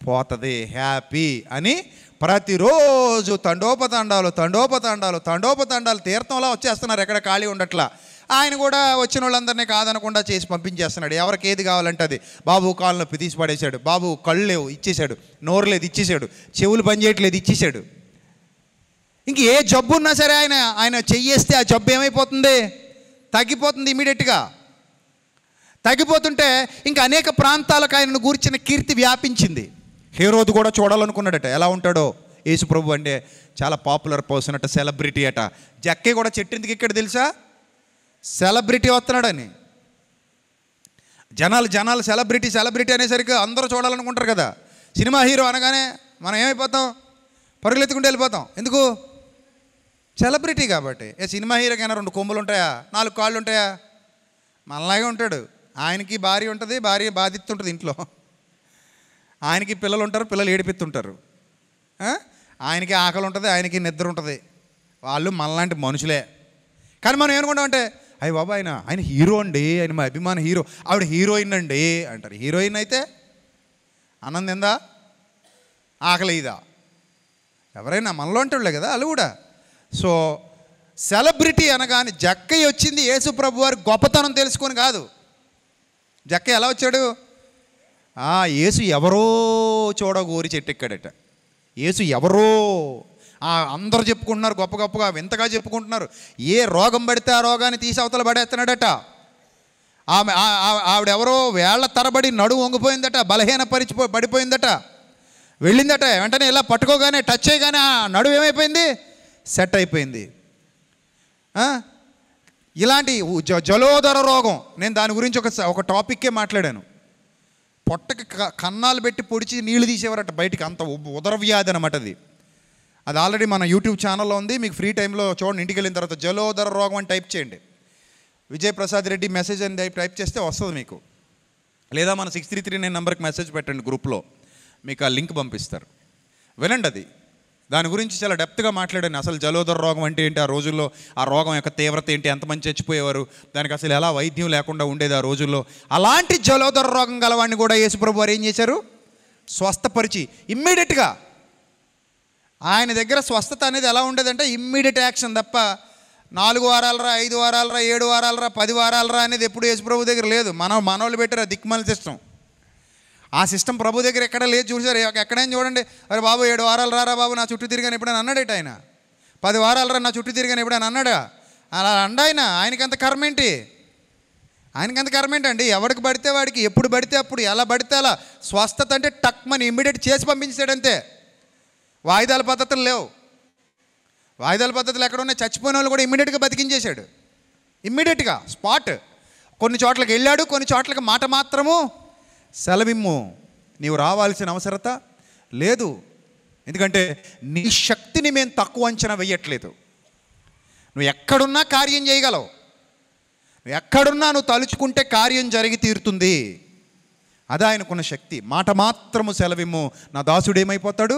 Speaker 1: పోతుంది హ్యాపీ అని ప్రతిరోజు తండోపతండాలు తండోపతండాలు తండోపతండాలు తీర్థంలా వచ్చేస్తున్నారు ఎక్కడ ఖాళీ ఉండట్లా ఆయన కూడా వచ్చిన వాళ్ళందరినీ కాదనకుండా చేసి పంపించేస్తున్నాడు ఎవరికి ఏది కావాలంటే అది బాబు కాళ్ళను తీసి పడేశాడు బాబు కళ్ళు లేవు ఇచ్చేశాడు నోరు లేదు ఇచ్చేశాడు చెవులు పనిచేయట్లేదు ఇచ్చేశాడు ఇంక ఏ జబ్బు ఉన్నా సరే ఆయన ఆయన చెయ్యేస్తే ఆ జబ్బు ఏమైపోతుంది తగ్గిపోతుంది ఇమీడియట్గా తగ్గిపోతుంటే ఇంకా అనేక ప్రాంతాలకు ఆయనను గూర్చిన కీర్తి వ్యాపించింది హీరోది కూడా చూడాలనుకున్నాడట ఎలా ఉంటాడో యేసు ప్రభు అంటే చాలా పాపులర్ పర్సన్ అట సెలబ్రిటీ అట జక్కే కూడా చెట్టిందికి ఇక్కడ తెలుసా సెలబ్రిటీ వస్తున్నాడని జనాలు జనాలు సెలబ్రిటీ సెలబ్రిటీ అనేసరికి అందరూ చూడాలనుకుంటారు కదా సినిమా హీరో అనగానే మనం ఏమైపోతాం పరుగులెత్తుకుంటూ వెళ్ళిపోతాం ఎందుకు సెలబ్రిటీ కాబట్టి ఏ సినిమా హీరోకైనా రెండు కొమ్ములు ఉంటాయా నాలుగు కాళ్ళు ఉంటాయా మనలాగే ఉంటాడు ఆయనకి భార్య ఉంటుంది భార్య ఉంటుంది ఇంట్లో ఆయనకి పిల్లలు ఉంటారు పిల్లలు ఏడిపిస్తుంటారు ఆయనకి ఆకలి ఉంటుంది ఆయనకి నిద్ర ఉంటుంది వాళ్ళు మనలాంటి మనుషులే కానీ మనం ఏమనుకుంటామంటే అయ్యి బాబా ఆయన ఆయన హీరో అండి ఆయన మా అభిమాన హీరో ఆవిడ హీరోయిన్ అండి అంటారు హీరోయిన్ అయితే ఆనందిందా ఆకలిదా ఎవరైనా మనలో ఉంటాడులే కదా వాళ్ళు కూడా సో సెలబ్రిటీ అనగానే జక్కయ్య వచ్చింది యేసు ప్రభు వారి గొప్పతనం తెలుసుకొని కాదు జక్కయ్య ఎలా వచ్చాడు యేసు ఎవరో చూడగోరి చెట్టు ఎక్కాడట యేసు ఎవరో అందరూ చెప్పుకుంటున్నారు గొప్ప గొప్పగా వింతగా చెప్పుకుంటున్నారు ఏ రోగం పడితే ఆ రోగాన్ని తీసి అవతల పడేస్తున్నాడట ఆమె ఆవిడెవరో వేళ్ల తరబడి నడు వంగిపోయిందట బలహీన పరిచి పడిపోయిందట వెళ్ళిందట వెంటనే ఇలా పట్టుకోగానే టచ్ చేయగానే ఆ నడువు ఏమైపోయింది సెట్ అయిపోయింది ఇలాంటి జ జలోదర రోగం నేను దాని గురించి ఒక ఒక టాపిక్కే మాట్లాడాను పొట్టకి కన్నాలు పెట్టి పొడిచి నీళ్లు తీసేవారట బయటికి అంత ఉదరవ్యాధి అనమాట అది అది ఆల్రెడీ మన యూట్యూబ్ ఛానల్లో ఉంది మీకు ఫ్రీ టైంలో చూడండి ఇంటికి వెళ్ళిన తర్వాత జలోదర రోగం అని టైప్ చేయండి విజయప్రసాద్ రెడ్డి మెసేజ్ అని టైప్ చేస్తే వస్తుంది మీకు లేదా మన సిక్స్ త్రీ త్రీ నైన్ నెంబర్కి మెసేజ్ పెట్టండి గ్రూప్లో మీకు ఆ లింక్ పంపిస్తారు వినండి అది దాని గురించి చాలా డెప్త్గా మాట్లాడండి అసలు జలోదర రోగం అంటే ఏంటి ఆ రోజుల్లో ఆ రోగం యొక్క తీవ్రత ఏంటి ఎంతమంది చచ్చిపోయేవారు దానికి అసలు ఎలా వైద్యం లేకుండా ఉండేది ఆ రోజుల్లో అలాంటి జలోదర రోగం గలవాడిని కూడా యేసుప్రభు వారు ఏం చేశారు స్వస్థపరిచి ఇమ్మీడియట్గా ఆయన దగ్గర స్వస్థత అనేది ఎలా ఉండేదంటే ఇమ్మీడియట్ యాక్షన్ తప్ప నాలుగు వారాలరా ఐదు వారాలరా ఏడు వారాలరా పది వారాలరా అనేది ఎప్పుడు యేసు ప్రభు దగ్గర లేదు మన మనవాళ్ళు పెట్టారు దిక్మల సిస్టమ్ ఆ సిస్టమ్ ప్రభు దగ్గర ఎక్కడ లేదు చూసారు ఎక్కడైనా చూడండి అరే బాబు ఏడు వారాలు రారా బాబు నా చుట్టూ తిరిగాను ఎప్పుడైనా అన్నాడేట ఆయన పది వారాలు రా నా చుట్టూ తిరిగాను ఎప్పుడైనా అన్నాడా అలా అండ ఆయన ఆయనకంత కర్మ ఏంటి ఆయనకంత కర్మ ఏంటండి ఎవడికి పడితే వాడికి ఎప్పుడు పడితే అప్పుడు ఎలా పడితే అలా స్వస్థత అంటే మన ఇమ్మీడియట్ చేసి పంపించాడంతే వాయిదాల పద్ధతులు లేవు వాయిదాల పద్ధతులు ఎక్కడ ఉన్నాయి చచ్చిపోయిన వాళ్ళు కూడా ఇమ్మీడియట్గా బతికించేశాడు ఇమ్మీడియట్గా స్పాట్ కొన్ని చోట్లకి వెళ్ళాడు కొన్ని చోట్లకి మాట మాత్రము సెలవిమ్ము నీవు రావాల్సిన అవసరత లేదు ఎందుకంటే నీ శక్తిని మేము తక్కువ అంచనా వేయట్లేదు నువ్వు ఎక్కడున్నా కార్యం చేయగలవు నువ్వు ఎక్కడున్నా నువ్వు తలుచుకుంటే కార్యం జరిగి తీరుతుంది అదే ఆయనకున్న శక్తి మాట మాత్రము సెలవిమ్ము నా దాసుడు ఏమైపోతాడు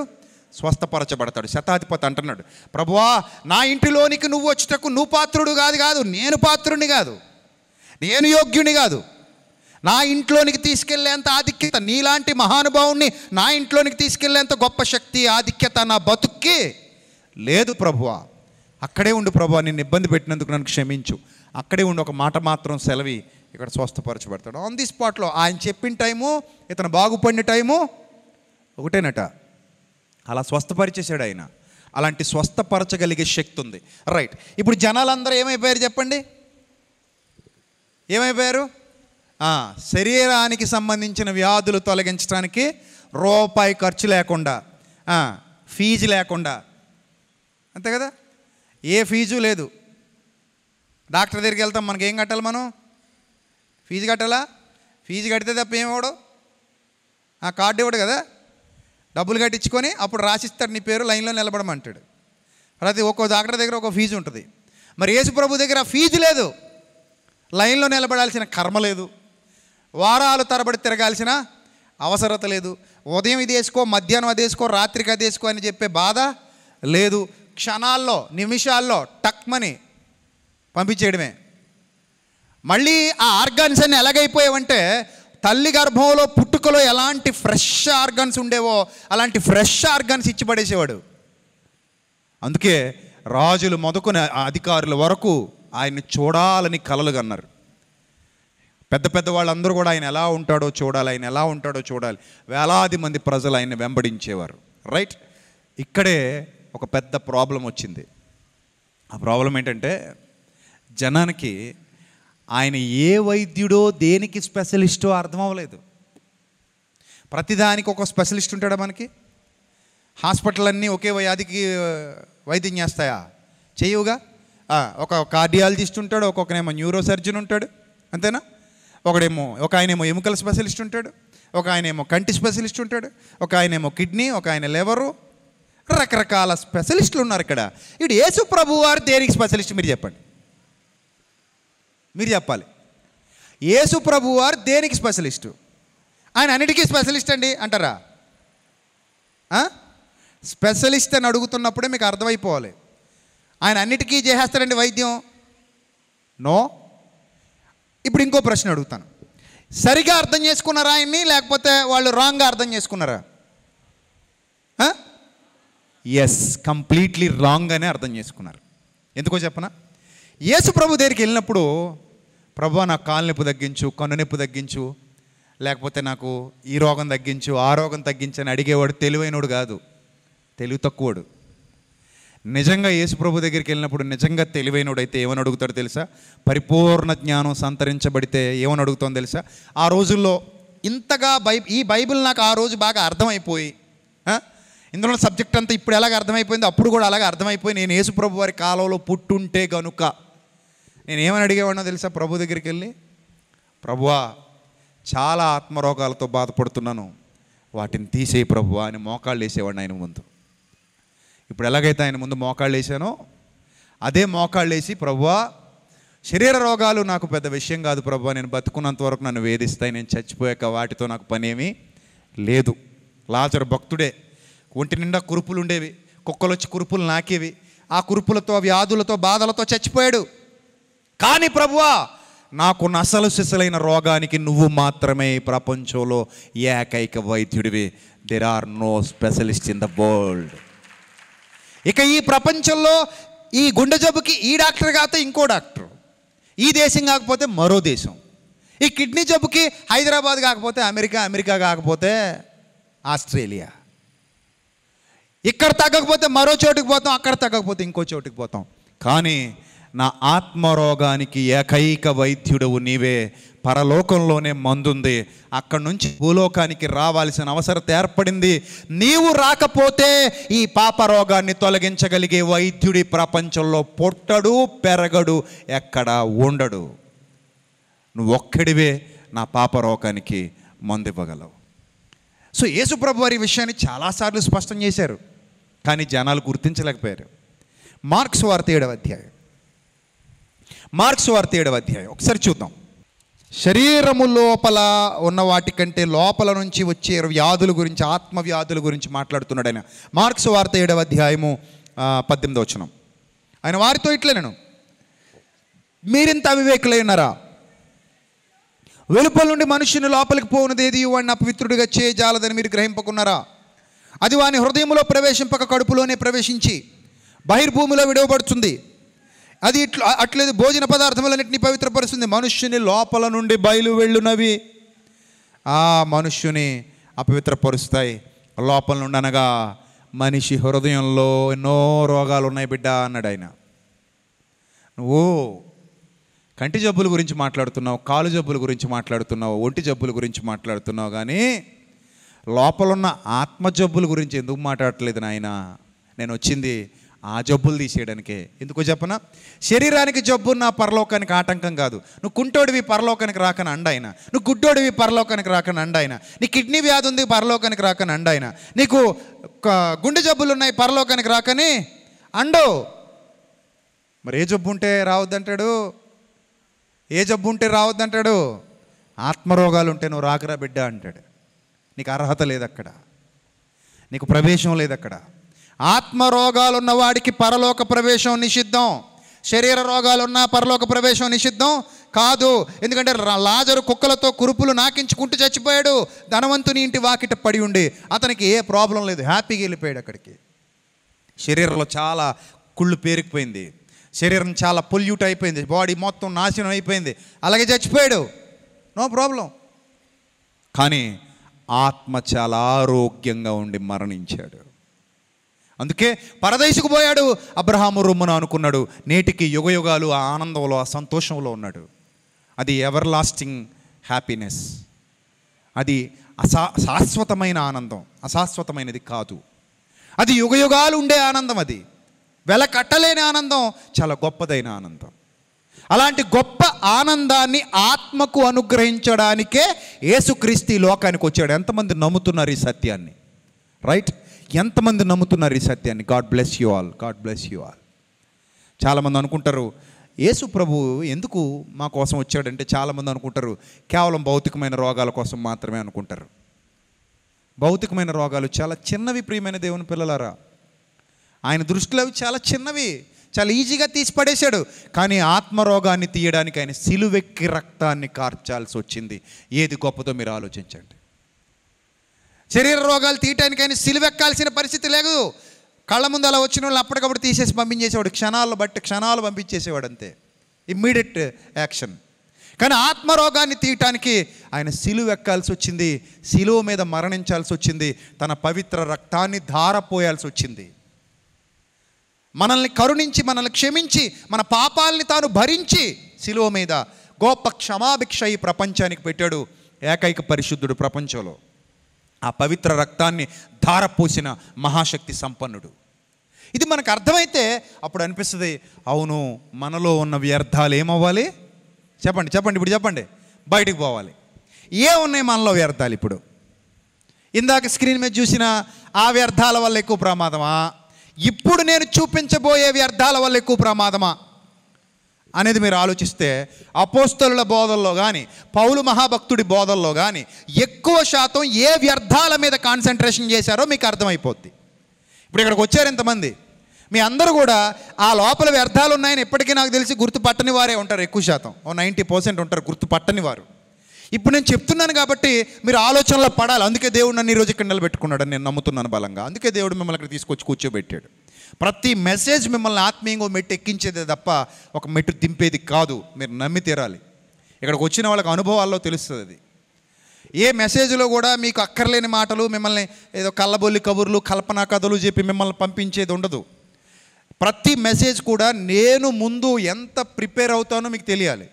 Speaker 1: స్వస్థపరచబడతాడు శతాధిపతి అంటున్నాడు ప్రభువా నా ఇంటిలోనికి నువ్వు వచ్చుటకు నువ్వు పాత్రుడు కాదు కాదు నేను పాత్రుడిని కాదు నేను యోగ్యుని కాదు నా ఇంట్లోనికి తీసుకెళ్లేంత ఆధిక్యత నీలాంటి మహానుభావుణ్ణి నా ఇంట్లోనికి తీసుకెళ్లేంత గొప్ప శక్తి ఆధిక్యత నా బతుక్కి లేదు ప్రభువా అక్కడే ఉండు ప్రభు నిన్ను ఇబ్బంది పెట్టినందుకు నన్ను క్షమించు అక్కడే ఉండి ఒక మాట మాత్రం సెలవి ఇక్కడ స్వస్థపరచబడతాడు ఆన్ ది స్పాట్లో ఆయన చెప్పిన టైము ఇతను బాగుపడిన టైము ఒకటేనట అలా స్వస్థపరిచేశాడు ఆయన అలాంటి స్వస్థపరచగలిగే శక్తి ఉంది రైట్ ఇప్పుడు జనాలందరూ ఏమైపోయారు చెప్పండి ఏమైపోయారు శరీరానికి సంబంధించిన వ్యాధులు తొలగించడానికి రూపాయి ఖర్చు లేకుండా ఫీజు లేకుండా అంతే కదా ఏ ఫీజు లేదు డాక్టర్ దగ్గరికి వెళ్తాం మనకి ఏం కట్టాలి మనం ఫీజు కట్టాలా ఫీజు కడితే తప్ప ఆ కార్డు ఇవ్వడు కదా డబ్బులు కట్టించుకొని అప్పుడు రాసిస్తాడు నీ పేరు లైన్లో నిలబడమంటాడు ప్రతి ఒక్కో డాక్టర్ దగ్గర ఒక ఫీజు ఉంటుంది మరి యేసు ప్రభు దగ్గర ఫీజు లేదు లైన్లో నిలబడాల్సిన కర్మ లేదు వారాలు తరబడి తిరగాల్సిన అవసరత లేదు ఉదయం ఇది వేసుకో మధ్యాహ్నం అది వేసుకో రాత్రికి అది వేసుకో అని చెప్పే బాధ లేదు క్షణాల్లో నిమిషాల్లో టక్మని పంపించేయడమే మళ్ళీ ఆ ఆర్గాన్స్ అన్నీ ఎలాగైపోయావంటే తల్లి గర్భంలో పుట్టుకలో ఎలాంటి ఫ్రెష్ ఆర్గన్స్ ఉండేవో అలాంటి ఫ్రెష్ ఆర్గన్స్ ఇచ్చి పడేసేవాడు అందుకే రాజులు మొదకున అధికారుల వరకు ఆయన్ని చూడాలని కలలు కన్నారు పెద్ద పెద్ద వాళ్ళందరూ కూడా ఆయన ఎలా ఉంటాడో చూడాలి ఆయన ఎలా ఉంటాడో చూడాలి వేలాది మంది ప్రజలు ఆయన వెంబడించేవారు రైట్ ఇక్కడే ఒక పెద్ద ప్రాబ్లం వచ్చింది ఆ ప్రాబ్లం ఏంటంటే జనానికి ఆయన ఏ వైద్యుడో దేనికి స్పెషలిస్టో అర్థం అవ్వలేదు ప్రతిదానికి ఒక స్పెషలిస్ట్ ఉంటాడా మనకి హాస్పిటల్ అన్నీ ఒకే వ్యాధికి వైద్యం చేస్తాయా చేయవుగా ఒక కార్డియాలజిస్ట్ ఉంటాడు ఒక్కొక్కనేమో న్యూరో సర్జన్ ఉంటాడు అంతేనా ఒకడేమో ఒక ఆయనేమో ఎముకల స్పెషలిస్ట్ ఉంటాడు ఒక ఆయనేమో కంటి స్పెషలిస్ట్ ఉంటాడు ఒక ఆయనేమో కిడ్నీ ఒక ఆయన లివరు రకరకాల స్పెషలిస్టులు ఉన్నారు ఇక్కడ ఇటు యేసు ప్రభు వారు దేనికి స్పెషలిస్ట్ మీరు చెప్పండి మీరు చెప్పాలి యేసు ప్రభు వారు దేనికి స్పెషలిస్టు ఆయన అన్నిటికీ స్పెషలిస్ట్ అండి అంటారా స్పెషలిస్ట్ అని అడుగుతున్నప్పుడే మీకు అర్థమైపోవాలి ఆయన అన్నిటికీ చేసేస్తారండి వైద్యం నో ఇప్పుడు ఇంకో ప్రశ్న అడుగుతాను సరిగా అర్థం చేసుకున్నారా ఆయన్ని లేకపోతే వాళ్ళు రాంగ్గా అర్థం చేసుకున్నారా ఎస్ కంప్లీట్లీ రాంగ్ అనే అర్థం చేసుకున్నారు ఎందుకో చెప్పనా యేసు ప్రభు దగ్గరికి వెళ్ళినప్పుడు ప్రభు నా కాలు నొప్పి తగ్గించు కన్ను నొప్పి తగ్గించు లేకపోతే నాకు ఈ రోగం తగ్గించు ఆ రోగం తగ్గించని అడిగేవాడు తెలివైనడు కాదు తెలివి తక్కువడు నిజంగా ప్రభు దగ్గరికి వెళ్ళినప్పుడు నిజంగా తెలివైనడైతే ఏమని అడుగుతాడో తెలుసా పరిపూర్ణ జ్ఞానం సంతరించబడితే ఏమని అడుగుతుందో తెలుసా ఆ రోజుల్లో ఇంతగా బై ఈ బైబిల్ నాకు ఆ రోజు బాగా అర్థమైపోయి ఇందులో సబ్జెక్ట్ అంతా ఇప్పుడు ఎలాగ అర్థమైపోయిందో అప్పుడు కూడా అలాగే అర్థమైపోయి నేను ప్రభు వారి కాలంలో పుట్టుంటే గనుక నేను ఏమని అడిగేవాడినో తెలుసా ప్రభు దగ్గరికి వెళ్ళి ప్రభువా చాలా ఆత్మరోగాలతో బాధపడుతున్నాను వాటిని తీసేయి ప్రభు అని మోకాళ్ళు వేసేవాడిని ఆయన ముందు ఇప్పుడు ఎలాగైతే ఆయన ముందు మోకాళ్ళు వేసానో అదే మోకాళ్ళు వేసి ప్రభువా శరీర రోగాలు నాకు పెద్ద విషయం కాదు ప్రభు నేను బతుకున్నంత వరకు నన్ను వేధిస్తాయి నేను చచ్చిపోయాక వాటితో నాకు పనేమీ లేదు లాచరు భక్తుడే ఒంటి నిండా కురుపులు ఉండేవి కుక్కలు వచ్చి కురుపులు నాకేవి ఆ కురుపులతో వ్యాధులతో బాధలతో చచ్చిపోయాడు కానీ ప్రభువా నాకు నసలు సిసలైన రోగానికి నువ్వు మాత్రమే ప్రపంచంలో ఏకైక వైద్యుడివి there are no specialist in the world ఇక ఈ ప్రపంచంలో ఈ గుండె జబ్బుకి ఈ డాక్టర్ కాకపోతే ఇంకో డాక్టర్ ఈ దేశం కాకపోతే మరో దేశం ఈ కిడ్నీ జబ్బుకి హైదరాబాద్ కాకపోతే అమెరికా అమెరికా కాకపోతే ఆస్ట్రేలియా ఇక్కడ తగ్గకపోతే మరో చోటుకి పోతాం అక్కడ తగ్గకపోతే ఇంకో చోటుకు పోతాం కానీ నా ఆత్మరోగానికి ఏకైక వైద్యుడవు నీవే పరలోకంలోనే మందుంది అక్కడి నుంచి భూలోకానికి రావాల్సిన అవసరత ఏర్పడింది నీవు రాకపోతే ఈ పాప రోగాన్ని తొలగించగలిగే వైద్యుడి ప్రపంచంలో పొట్టడు పెరగడు ఎక్కడ ఉండడు నువ్వు ఒక్కడివే నా పాప రోగానికి మందు ఇవ్వగలవు సో యేసుప్రభు వారి విషయాన్ని చాలాసార్లు స్పష్టం చేశారు కానీ జనాలు గుర్తించలేకపోయారు మార్క్స్ వార్త ఏడవ అధ్యాయం మార్క్స్ వార్త ఏడవ అధ్యాయం ఒకసారి చూద్దాం శరీరము లోపల ఉన్న వాటికంటే లోపల నుంచి వచ్చే వ్యాధుల గురించి ఆత్మవ్యాధుల గురించి మాట్లాడుతున్నాడు ఆయన మార్క్స్ వార్త ఏడవ అధ్యాయము పద్దెనిమిది వచనం ఆయన వారితో ఇట్లే నేను మీరింత అవివేకులై ఉన్నారా వెలుపల నుండి మనుషుని లోపలికి పోవునదేది వాడిని అపవిత్రుడిగా చేయజాలదని మీరు గ్రహింపకున్నారా అది వాని హృదయంలో ప్రవేశింపక కడుపులోనే ప్రవేశించి బహిర్భూమిలో విడవబడుతుంది అది ఇట్లా అట్లేదు భోజన పదార్థములన్నింటినీ పవిత్రపరుస్తుంది మనుష్యుని లోపల నుండి బయలు వెళ్ళునవి ఆ మనుష్యుని అపవిత్రపరుస్తాయి లోపల నుండి అనగా మనిషి హృదయంలో ఎన్నో రోగాలు ఉన్నాయి బిడ్డ అన్నాడు ఆయన నువ్వు కంటి జబ్బుల గురించి మాట్లాడుతున్నావు కాలు జబ్బుల గురించి మాట్లాడుతున్నావు ఒంటి జబ్బుల గురించి మాట్లాడుతున్నావు కానీ లోపలున్న ఆత్మ జబ్బుల గురించి ఎందుకు మాట్లాడట్లేదు నాయన నేను వచ్చింది ఆ జబ్బులు తీసేయడానికే ఎందుకో చెప్పనా శరీరానికి జబ్బు నా పరలోకానికి ఆటంకం కాదు నువ్వు కుంటోడివి పరలోకానికి రాకని అండాయినా నువ్వు గుడ్డోడివి పరలోకానికి రాకని అండాయినా నీ కిడ్నీ వ్యాధి ఉంది పరలోకానికి రాకని అండాయినా నీకు గుండె జబ్బులు ఉన్నాయి పరలోకానికి రాకని అండవు మరి ఏ జబ్బు ఉంటే రావద్దంటాడు ఏ జబ్బు ఉంటే రావద్దంటాడు ఆత్మరోగాలు ఉంటే నువ్వు రాకరా బిడ్డ అంటాడు నీకు అర్హత లేదు అక్కడ నీకు ప్రవేశం లేదు అక్కడ ఆత్మరోగాలు ఉన్నవాడికి పరలోక ప్రవేశం నిషిద్ధం శరీర రోగాలు ఉన్నా పరలోక ప్రవేశం నిషిద్ధం కాదు ఎందుకంటే లాజరు కుక్కలతో కురుపులు నాకించుకుంటూ చచ్చిపోయాడు ధనవంతుని ఇంటి వాకిట పడి ఉండి అతనికి ఏ ప్రాబ్లం లేదు హ్యాపీగా వెళ్ళిపోయాడు అక్కడికి శరీరంలో చాలా కుళ్ళు పేరుకుపోయింది శరీరం చాలా పొల్యూట్ అయిపోయింది బాడీ మొత్తం నాశనం అయిపోయింది అలాగే చచ్చిపోయాడు నో ప్రాబ్లం కానీ ఆత్మ చాలా ఆరోగ్యంగా ఉండి మరణించాడు అందుకే పరదేశకు పోయాడు అబ్రహాము రొమ్మున అనుకున్నాడు నేటికి యుగయుగాలు ఆ ఆనందంలో ఆ సంతోషంలో ఉన్నాడు అది ఎవర్ లాస్టింగ్ హ్యాపీనెస్ అది అశా శాశ్వతమైన ఆనందం అశాశ్వతమైనది కాదు అది యుగయుగాలు ఉండే ఆనందం అది వెల కట్టలేని ఆనందం చాలా గొప్పదైన ఆనందం అలాంటి గొప్ప ఆనందాన్ని ఆత్మకు అనుగ్రహించడానికే యేసుక్రీస్తి లోకానికి వచ్చాడు ఎంతమంది నమ్ముతున్నారు ఈ సత్యాన్ని రైట్ ఎంతమంది నమ్ముతున్నారు ఈ సత్యాన్ని God bless you all God bless you all చాలామంది అనుకుంటారు యేసు ప్రభు ఎందుకు మా కోసం వచ్చాడంటే చాలామంది అనుకుంటారు కేవలం భౌతికమైన రోగాల కోసం మాత్రమే అనుకుంటారు భౌతికమైన రోగాలు చాలా చిన్నవి ప్రియమైన దేవుని పిల్లలారా ఆయన దృష్టిలో అవి చాలా చిన్నవి చాలా ఈజీగా తీసి పడేశాడు కానీ ఆత్మరోగాన్ని తీయడానికి ఆయన సిలువెక్కి రక్తాన్ని కార్చాల్సి వచ్చింది ఏది గొప్పదో మీరు ఆలోచించండి శరీర రోగాలు తీయటానికైనా సిలువెక్కాల్సిన పరిస్థితి లేదు కళ్ళ ముందు అలా వచ్చిన వాళ్ళు అప్పటికప్పుడు తీసేసి పంపించేసేవాడు క్షణాలు బట్టి క్షణాలు పంపించేసేవాడు అంతే ఇమ్మీడియట్ యాక్షన్ కానీ ఆత్మరోగాన్ని తీయటానికి ఆయన సిలువ ఎక్కాల్సి వచ్చింది సిలువ మీద మరణించాల్సి వచ్చింది తన పవిత్ర రక్తాన్ని ధారపోయాల్సి వచ్చింది మనల్ని కరుణించి మనల్ని క్షమించి మన పాపాలని తాను భరించి సిలువ మీద గొప్ప క్షమాభిక్ష ఈ ప్రపంచానికి పెట్టాడు ఏకైక పరిశుద్ధుడు ప్రపంచంలో ఆ పవిత్ర రక్తాన్ని ధారపోసిన మహాశక్తి సంపన్నుడు ఇది మనకు అర్థమైతే అప్పుడు అనిపిస్తుంది అవును మనలో ఉన్న వ్యర్థాలు ఏమవ్వాలి చెప్పండి చెప్పండి ఇప్పుడు చెప్పండి బయటికి పోవాలి ఏ ఉన్నాయి మనలో వ్యర్థాలు ఇప్పుడు ఇందాక స్క్రీన్ మీద చూసిన ఆ వ్యర్థాల వల్ల ఎక్కువ ప్రమాదమా ఇప్పుడు నేను చూపించబోయే వ్యర్థాల వల్ల ఎక్కువ ప్రమాదమా అనేది మీరు ఆలోచిస్తే అపోస్తలుల బోధల్లో కానీ పౌలు మహాభక్తుడి బోధల్లో కానీ ఎక్కువ శాతం ఏ వ్యర్థాల మీద కాన్సన్ట్రేషన్ చేశారో మీకు అర్థమైపోద్ది ఇప్పుడు ఇక్కడికి వచ్చారు ఎంతమంది మీ అందరూ కూడా ఆ లోపల వ్యర్థాలు ఉన్నాయని ఎప్పటికీ నాకు తెలిసి గుర్తుపట్టని వారే ఉంటారు ఎక్కువ శాతం ఓ నైంటీ పర్సెంట్ ఉంటారు గుర్తుపట్టని వారు ఇప్పుడు నేను చెప్తున్నాను కాబట్టి మీరు ఆలోచనలో పడాలి అందుకే దేవుడు నన్ను ఈరోజు ఇక్కడ పెట్టుకున్నాడని నేను నమ్ముతున్నాను బలంగా అందుకే దేవుడు మిమ్మల్ని అక్కడ తీసుకొచ్చి కూర్చోబెట్టాడు ప్రతి మెసేజ్ మిమ్మల్ని ఆత్మీయంగా మెట్టు ఎక్కించేదే తప్ప ఒక మెట్టు దింపేది కాదు మీరు నమ్మి తీరాలి ఇక్కడికి వచ్చిన వాళ్ళకి అనుభవాల్లో తెలుస్తుంది అది ఏ మెసేజ్లో కూడా మీకు అక్కర్లేని మాటలు మిమ్మల్ని ఏదో కళ్ళబొల్లి కబుర్లు కల్పనా కథలు చెప్పి మిమ్మల్ని పంపించేది ఉండదు ప్రతి మెసేజ్ కూడా నేను ముందు ఎంత ప్రిపేర్ అవుతానో మీకు తెలియాలి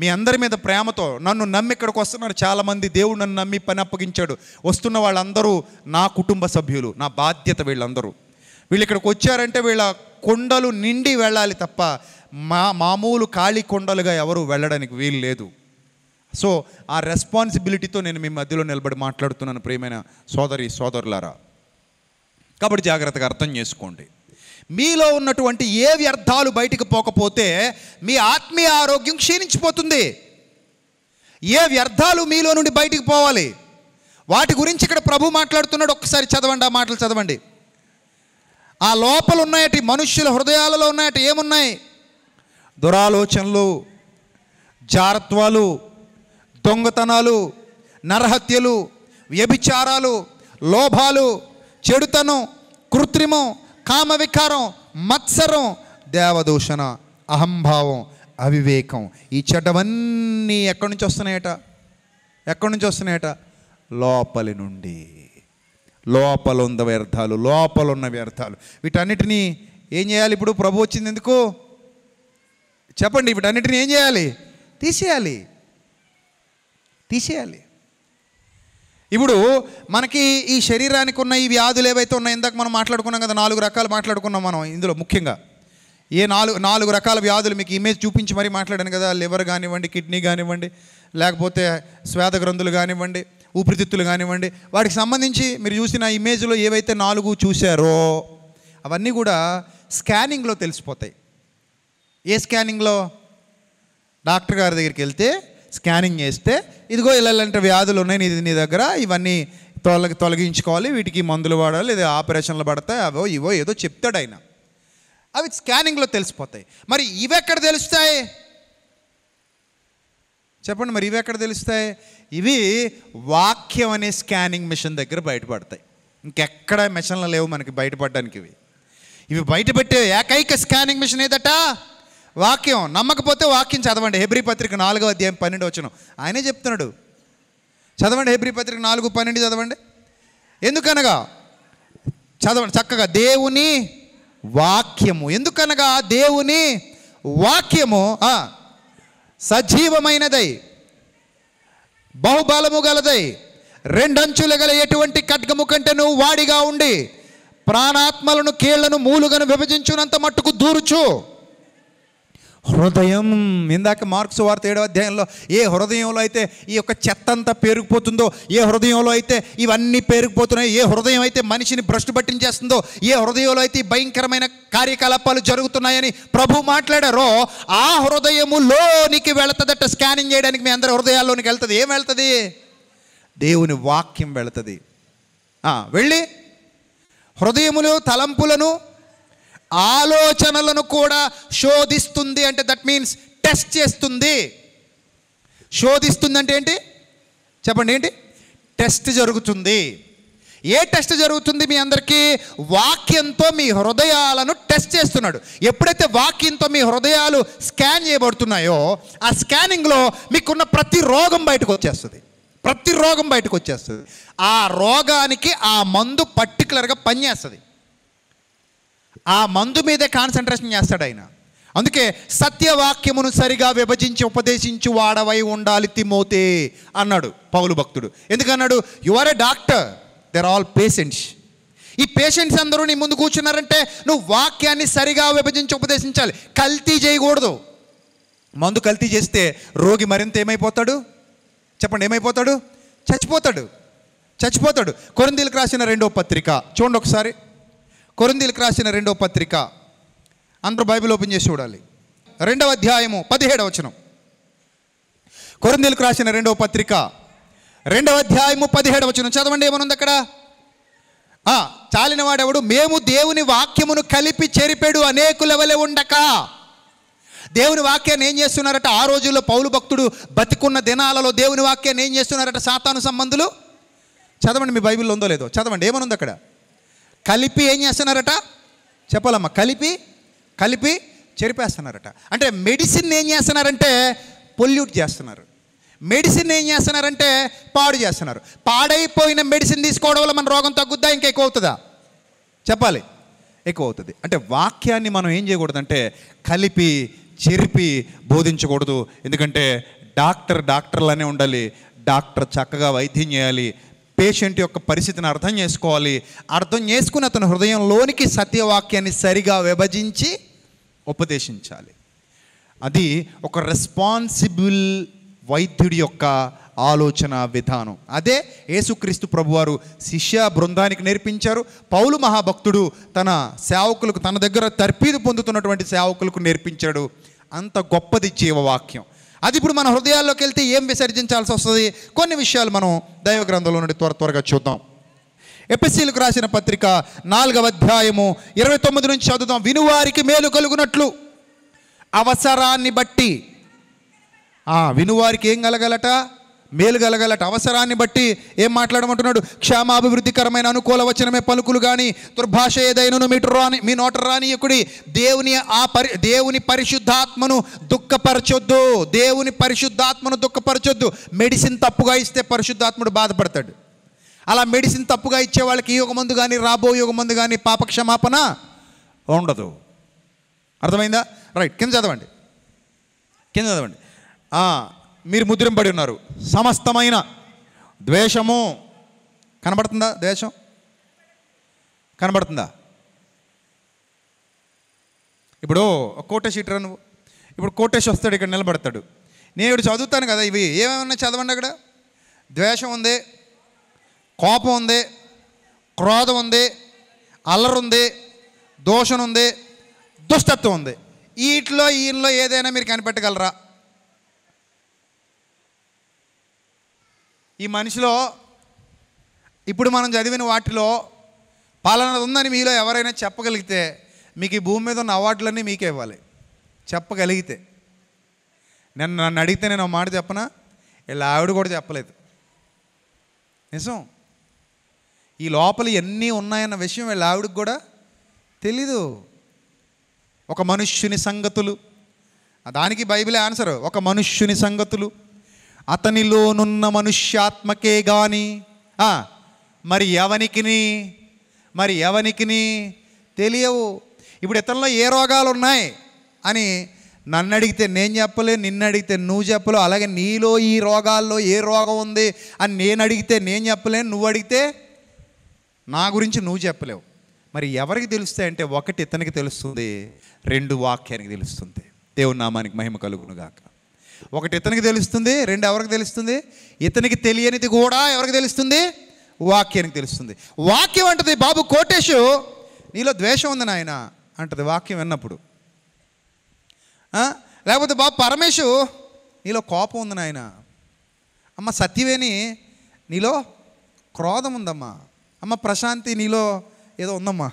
Speaker 1: మీ అందరి మీద ప్రేమతో నన్ను నమ్మి ఇక్కడికి వస్తున్నారు చాలామంది దేవుడు నన్ను నమ్మి పని అప్పగించాడు వస్తున్న వాళ్ళందరూ నా కుటుంబ సభ్యులు నా బాధ్యత వీళ్ళందరూ వీళ్ళు ఇక్కడికి వచ్చారంటే వీళ్ళ కొండలు నిండి వెళ్ళాలి తప్ప మా మామూలు ఖాళీ కొండలుగా ఎవరు వెళ్ళడానికి వీలు లేదు సో ఆ రెస్పాన్సిబిలిటీతో నేను మీ మధ్యలో నిలబడి మాట్లాడుతున్నాను ప్రియమైన సోదరి సోదరులారా కాబట్టి జాగ్రత్తగా అర్థం చేసుకోండి మీలో ఉన్నటువంటి ఏ వ్యర్థాలు బయటకు పోకపోతే మీ ఆత్మీయ ఆరోగ్యం క్షీణించిపోతుంది ఏ వ్యర్థాలు మీలో నుండి బయటికి పోవాలి వాటి గురించి ఇక్కడ ప్రభు మాట్లాడుతున్నాడు ఒక్కసారి చదవండి ఆ మాటలు చదవండి ఆ లోపల ఉన్నాయటి మనుష్యుల హృదయాలలో ఉన్నాయటి ఏమున్నాయి దురాలోచనలు జారత్వాలు దొంగతనాలు నరహత్యలు వ్యభిచారాలు లోభాలు చెడుతనం కృత్రిమం కామవికారం మత్సరం దేవదూషణ అహంభావం అవివేకం ఈ చెడ్డవన్నీ ఎక్కడి నుంచి వస్తున్నాయట ఎక్కడి నుంచి వస్తున్నాయట లోపలి నుండి లోపల ఉన్న వ్యర్థాలు లోపల ఉన్న వ్యర్థాలు వీటన్నిటినీ ఏం చేయాలి ఇప్పుడు ప్రభు వచ్చింది ఎందుకు చెప్పండి వీటన్నిటిని ఏం చేయాలి తీసేయాలి తీసేయాలి ఇప్పుడు మనకి ఈ శరీరానికి ఉన్న ఈ వ్యాధులు ఏవైతే ఉన్నాయో ఇందాక మనం మాట్లాడుకున్నాం కదా నాలుగు రకాలు మాట్లాడుకున్నాం మనం ఇందులో ముఖ్యంగా ఏ నాలుగు నాలుగు రకాల వ్యాధులు మీకు ఇమేజ్ చూపించి మరీ మాట్లాడాను కదా లివర్ కానివ్వండి కిడ్నీ కానివ్వండి లేకపోతే శ్వేత గ్రంథులు కానివ్వండి ఊపిరితిత్తులు కానివ్వండి వాటికి సంబంధించి మీరు చూసిన ఇమేజ్లో ఏవైతే నాలుగు చూశారో అవన్నీ కూడా స్కానింగ్లో తెలిసిపోతాయి ఏ స్కానింగ్లో డాక్టర్ గారి దగ్గరికి వెళ్తే స్కానింగ్ చేస్తే ఇదిగో ఇలాంటి వ్యాధులు ఉన్నాయి నీ నీ దగ్గర ఇవన్నీ తొలగి తొలగించుకోవాలి వీటికి మందులు వాడాలి లేదా ఆపరేషన్లు పడతాయి అవో ఇవో ఏదో చెప్తాడు ఆయన అవి స్కానింగ్లో తెలిసిపోతాయి మరి ఇవి ఎక్కడ తెలుస్తాయి చెప్పండి మరి ఇవి ఎక్కడ తెలుస్తాయి ఇవి వాక్యం అనే స్కానింగ్ మిషన్ దగ్గర బయటపడతాయి ఇంకెక్కడ మిషన్లు లేవు మనకి బయటపడడానికి ఇవి ఇవి బయటపెట్టే ఏకైక స్కానింగ్ మిషన్ ఏదట వాక్యం నమ్మకపోతే వాక్యం చదవండి హెబ్రి పత్రిక నాలుగో అధ్యాయం పన్నెండు వచ్చిన ఆయనే చెప్తున్నాడు చదవండి హెబ్రి పత్రిక నాలుగు పన్నెండు చదవండి ఎందుకనగా చదవండి చక్కగా దేవుని వాక్యము ఎందుకనగా దేవుని వాక్యము సజీవమైనదై బహుబలము గలదై రెండంచులు గల ఎటువంటి ఖడ్గము కంటే నువ్వు వాడిగా ఉండి ప్రాణాత్మలను కీళ్లను మూలుగను విభజించునంత మట్టుకు దూరుచు హృదయం ఇందాక మార్క్స్ వార్త ఏడవ అధ్యాయంలో ఏ హృదయంలో అయితే ఈ యొక్క చెత్త అంతా పేరుకుపోతుందో ఏ హృదయంలో అయితే ఇవన్నీ పేరుకుపోతున్నాయి ఏ హృదయం అయితే మనిషిని భ్రష్టు పట్టించేస్తుందో ఏ హృదయంలో అయితే భయంకరమైన కార్యకలాపాలు జరుగుతున్నాయని ప్రభు మాట్లాడారో ఆ హృదయము లోనికి వెళుతుందట స్కానింగ్ చేయడానికి మీ అందరి హృదయాల్లోనికి వెళ్తుంది ఏం వెళ్తుంది దేవుని వాక్యం వెళుతుంది వెళ్ళి హృదయములు తలంపులను ఆలోచనలను కూడా శోధిస్తుంది అంటే దట్ మీన్స్ టెస్ట్ చేస్తుంది శోధిస్తుంది అంటే ఏంటి చెప్పండి ఏంటి టెస్ట్ జరుగుతుంది ఏ టెస్ట్ జరుగుతుంది మీ అందరికీ వాక్యంతో మీ హృదయాలను టెస్ట్ చేస్తున్నాడు ఎప్పుడైతే వాక్యంతో మీ హృదయాలు స్కాన్ చేయబడుతున్నాయో ఆ స్కానింగ్లో మీకున్న ప్రతి రోగం బయటకు వచ్చేస్తుంది ప్రతి రోగం బయటకు వచ్చేస్తుంది ఆ రోగానికి ఆ మందు పర్టికులర్గా పనిచేస్తుంది ఆ మందు మీదే కాన్సన్ట్రేషన్ చేస్తాడు ఆయన అందుకే సత్యవాక్యమును సరిగా విభజించి ఉపదేశించి వాడవై ఉండాలి తిమోతే అన్నాడు పౌలు భక్తుడు ఎందుకన్నాడు you are a doctor there all patients ఈ పేషెంట్స్ అందరూ నీ ముందు కూర్చున్నారంటే నువ్వు వాక్యాన్ని సరిగా విభజించి ఉపదేశించాలి కల్తీ చేయకూడదు మందు కల్తీ చేస్తే రోగి మరింత ఏమైపోతాడు చెప్పండి ఏమైపోతాడు చచ్చిపోతాడు చచ్చిపోతాడు కొరందీలకు రాసిన రెండో పత్రిక చూడండి ఒకసారి కొరందీలకు రాసిన రెండవ పత్రిక అందరూ బైబిల్ ఓపెన్ చేసి చూడాలి రెండవ అధ్యాయము పదిహేడవ వచనం కొరందీలకు రాసిన రెండవ పత్రిక రెండవ అధ్యాయము పదిహేడవ వచనం చదవండి ఏమనుంది అక్కడ చాలినవాడెవడు మేము దేవుని వాక్యమును కలిపి చెరిపెడు లెవలే ఉండక దేవుని వాక్యాన్ని ఏం చేస్తున్నారట ఆ రోజుల్లో పౌలు భక్తుడు బతికున్న దినాలలో దేవుని వాక్యాన్ని ఏం చేస్తున్నారట సాతాను సంబంధులు చదవండి మీ బైబిల్లో ఉందో లేదో చదవండి ఏమనుంది అక్కడ కలిపి ఏం చేస్తున్నారట చెప్పాలమ్మా కలిపి కలిపి చెరిపేస్తున్నారట అంటే మెడిసిన్ ఏం చేస్తున్నారంటే పొల్యూట్ చేస్తున్నారు మెడిసిన్ ఏం చేస్తున్నారంటే పాడు చేస్తున్నారు పాడైపోయిన మెడిసిన్ తీసుకోవడం వల్ల మన రోగం తగ్గుద్దా ఇంకా ఎక్కువ అవుతుందా చెప్పాలి ఎక్కువ అవుతుంది అంటే వాక్యాన్ని మనం ఏం చేయకూడదంటే కలిపి చెరిపి బోధించకూడదు ఎందుకంటే డాక్టర్ డాక్టర్లనే ఉండాలి డాక్టర్ చక్కగా వైద్యం చేయాలి పేషెంట్ యొక్క పరిస్థితిని అర్థం చేసుకోవాలి అర్థం చేసుకుని అతని హృదయంలోనికి సత్యవాక్యాన్ని సరిగా విభజించి ఉపదేశించాలి అది ఒక రెస్పాన్సిబుల్ వైద్యుడి యొక్క ఆలోచన విధానం అదే యేసుక్రీస్తు ప్రభువారు శిష్య బృందానికి నేర్పించారు పౌలు మహాభక్తుడు తన సేవకులకు తన దగ్గర తర్పీదు పొందుతున్నటువంటి సేవకులకు నేర్పించాడు అంత గొప్పది జీవవాక్యం అది ఇప్పుడు మన హృదయాల్లోకి వెళ్తే ఏం విసర్జించాల్సి వస్తుంది కొన్ని విషయాలు మనం దైవ గ్రంథంలో నుండి త్వర త్వరగా చూద్దాం ఎపిసీలకు రాసిన పత్రిక నాలుగవ అధ్యాయము ఇరవై తొమ్మిది నుంచి చదువుదాం వినువారికి మేలు కలుగునట్లు అవసరాన్ని బట్టి వినువారికి ఏం కలగలట మేలు కలగలట అవసరాన్ని బట్టి ఏం మాట్లాడమంటున్నాడు క్షేమాభివృద్ధికరమైన అనుకూల వచనమే పలుకులు కానీ దుర్భాష ఏదైనను మీటు రాని మీ నోట రాని ఎక్కుడి దేవుని ఆ పరి దేవుని పరిశుద్ధాత్మను దుఃఖపరచొద్దు దేవుని పరిశుద్ధాత్మను దుఃఖపరచొద్దు మెడిసిన్ తప్పుగా ఇస్తే పరిశుద్ధాత్ముడు బాధపడతాడు అలా మెడిసిన్ తప్పుగా ఇచ్చే వాళ్ళకి ఈ మందు కానీ రాబో యుగ మందు కానీ పాపక్షమాపణ ఉండదు అర్థమైందా రైట్ కింద చదవండి కింద చదవండి మీరు ముద్రింపడి ఉన్నారు సమస్తమైన ద్వేషము కనబడుతుందా ద్వేషం కనబడుతుందా ఇప్పుడు కోటేష్ ఇటరా నువ్వు ఇప్పుడు కోటేష్ వస్తాడు ఇక్కడ నిలబడతాడు నేను ఇప్పుడు చదువుతాను కదా ఇవి ఏమేమన్నా చదవండి అక్కడ ద్వేషం ఉంది కోపం ఉంది క్రోధం ఉంది అల్లరుంది దోషం ఉంది దుష్టత్వం ఉంది వీటిలో ఈయనలో ఏదైనా మీరు కనిపెట్టగలరా ఈ మనిషిలో ఇప్పుడు మనం చదివిన వాటిలో పాలన ఉందని మీలో ఎవరైనా చెప్పగలిగితే మీకు ఈ భూమి మీద ఉన్న అవార్డులన్నీ మీకే ఇవ్వాలి చెప్పగలిగితే నేను నన్ను అడిగితే నేను మాట చెప్పనా ఇలా ఆవిడ కూడా చెప్పలేదు నిజం ఈ లోపల ఎన్ని ఉన్నాయన్న విషయం వీళ్ళ ఆవిడకి కూడా తెలీదు ఒక మనుష్యుని సంగతులు దానికి బైబిలే ఆన్సర్ ఒక మనుష్యుని సంగతులు అతనిలోనున్న మనుష్యాత్మకే గాని మరి ఎవనికిని మరి ఎవనికిని తెలియవు ఇప్పుడు ఇతరులో ఏ రోగాలు ఉన్నాయి అని నన్ను అడిగితే నేను చెప్పలే నిన్ను అడిగితే నువ్వు చెప్పలేవు అలాగే నీలో ఈ రోగాల్లో ఏ రోగం ఉంది అని నేను అడిగితే నేను చెప్పలేను నువ్వు అడిగితే నా గురించి నువ్వు చెప్పలేవు మరి ఎవరికి తెలుస్తాయంటే ఒకటి ఇతనికి తెలుస్తుంది రెండు వాక్యానికి తెలుస్తుంది దేవు నామానికి మహిమ కలుగునుగాక ఒకటి ఇతనికి తెలుస్తుంది రెండు ఎవరికి తెలుస్తుంది ఇతనికి తెలియనిది కూడా ఎవరికి తెలుస్తుంది వాక్యానికి తెలుస్తుంది వాక్యం అంటది బాబు కోటేషు నీలో ద్వేషం ఉంది నాయన అంటది వాక్యం విన్నప్పుడు లేకపోతే బాబు పరమేశు నీలో కోపం ఉంది నాయన అమ్మ సత్యవేణి నీలో క్రోధం ఉందమ్మా అమ్మ ప్రశాంతి నీలో ఏదో ఉందమ్మా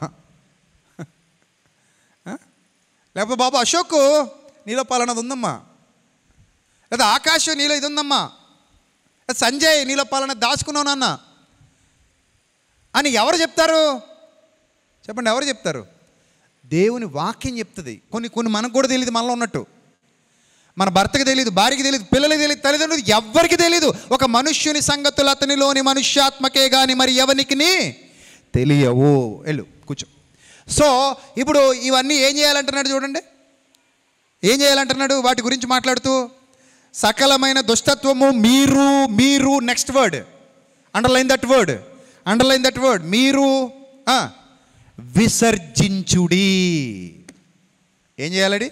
Speaker 1: లేకపోతే బాబు అశోక్ నీలో పాలనది ఉందమ్మా లేదా ఆకాశం నీలో ఇది ఉందమ్మా సంజయ్ నీలో పాలన దాచుకున్నానన్న అని ఎవరు చెప్తారు చెప్పండి ఎవరు చెప్తారు దేవుని వాక్యం చెప్తుంది కొన్ని కొన్ని మనకు కూడా తెలియదు మనలో ఉన్నట్టు మన భర్తకి తెలియదు భార్యకి తెలియదు పిల్లలకి తెలియదు తల్లిదండ్రులు ఎవరికి తెలియదు ఒక మనుష్యుని సంగతులు అతనిలోని మనుష్యాత్మకే కానీ మరి ఎవరికి తెలియవు వెళ్ళు కూర్చో సో ఇప్పుడు ఇవన్నీ ఏం చేయాలంటున్నాడు చూడండి ఏం చేయాలంటున్నాడు వాటి గురించి మాట్లాడుతూ సకలమైన దుష్టత్వము మీరు మీరు next word underline that word underline that word మీరు విసర్జించుడి ఏం చేయాలడి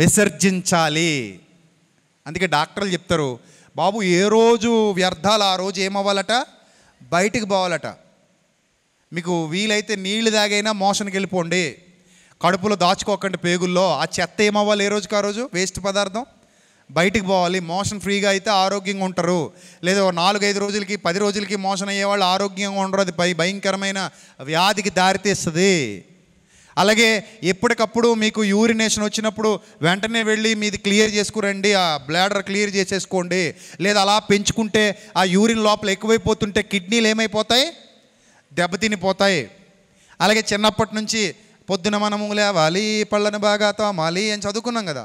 Speaker 1: విసర్జించాలి అందుకే డాక్టర్లు చెప్తారు బాబు ఏ రోజు వ్యర్థాలు ఆ రోజు ఏమవ్వాలట బయటికి పోవాలట మీకు వీలైతే నీళ్లు తాగైనా మోషన్కి వెళ్ళిపోండి కడుపులో దాచుకోకండి పేగుల్లో ఆ చెత్త ఏమవ్వాలి ఏ రోజుకి ఆ రోజు వేస్ట్ పదార్థం బయటికి పోవాలి మోషన్ ఫ్రీగా అయితే ఆరోగ్యంగా ఉంటారు లేదా నాలుగైదు రోజులకి పది రోజులకి మోషన్ అయ్యేవాళ్ళు ఆరోగ్యంగా ఉండరు అది పై భయంకరమైన వ్యాధికి దారితీస్తుంది అలాగే ఎప్పటికప్పుడు మీకు యూరినేషన్ వచ్చినప్పుడు వెంటనే వెళ్ళి మీది క్లియర్ చేసుకురండి ఆ బ్లాడర్ క్లియర్ చేసేసుకోండి లేదా అలా పెంచుకుంటే ఆ యూరిన్ లోపల ఎక్కువైపోతుంటే కిడ్నీలు ఏమైపోతాయి దెబ్బతినిపోతాయి అలాగే చిన్నప్పటి నుంచి పొద్దున మనము లేవాలి పళ్ళను బాగా తోమాలి అని చదువుకున్నాం కదా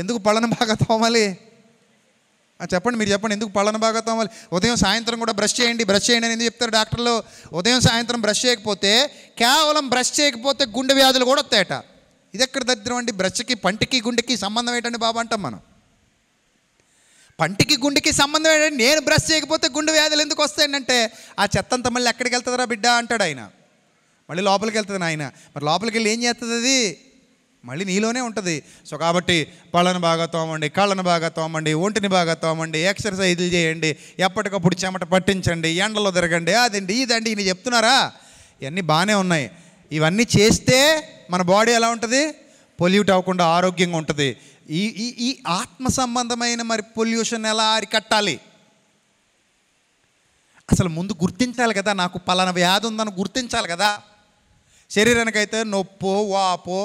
Speaker 1: ఎందుకు పళ్ళను బాగా తోమాలి చెప్పండి మీరు చెప్పండి ఎందుకు పళ్ళను బాగా తోమాలి ఉదయం సాయంత్రం కూడా బ్రష్ చేయండి బ్రష్ చేయండి అని ఎందుకు చెప్తారు డాక్టర్లు ఉదయం సాయంత్రం బ్రష్ చేయకపోతే కేవలం బ్రష్ చేయకపోతే గుండె వ్యాధులు కూడా వస్తాయట ఇది ఎక్కడ దరిద్రం అండి బ్రష్కి పంటికి గుండెకి సంబంధం ఏంటండి బాబు అంటాం మనం పంటికి గుండెకి సంబంధం ఏంటంటే నేను బ్రష్ చేయకపోతే గుండె వ్యాధులు ఎందుకు వస్తాయంటే ఆ చెత్తంతా మళ్ళీ ఎక్కడికి వెళ్తుందా బిడ్డ అంటాడు ఆయన మళ్ళీ లోపలికి వెళ్తుంది ఆయన మరి లోపలికి వెళ్ళి ఏం చేస్తుంది అది మళ్ళీ నీలోనే ఉంటుంది సో కాబట్టి పళ్ళను బాగా తోమండి కళ్ళను బాగా తోమండి ఒంటిని బాగా తోమండి ఎక్సర్సైజులు చేయండి ఎప్పటికప్పుడు చెమట పట్టించండి ఎండలో తిరగండి అదండి ఇదండి ఇన్ని చెప్తున్నారా ఇవన్నీ బాగానే ఉన్నాయి ఇవన్నీ చేస్తే మన బాడీ ఎలా ఉంటుంది పొల్యూట్ అవ్వకుండా ఆరోగ్యంగా ఉంటుంది ఈ ఈ ఈ ఆత్మ సంబంధమైన మరి పొల్యూషన్ ఎలా అరికట్టాలి అసలు ముందు గుర్తించాలి కదా నాకు పలానా వ్యాధి ఉందని గుర్తించాలి కదా శరీరానికైతే నొప్పో వాపో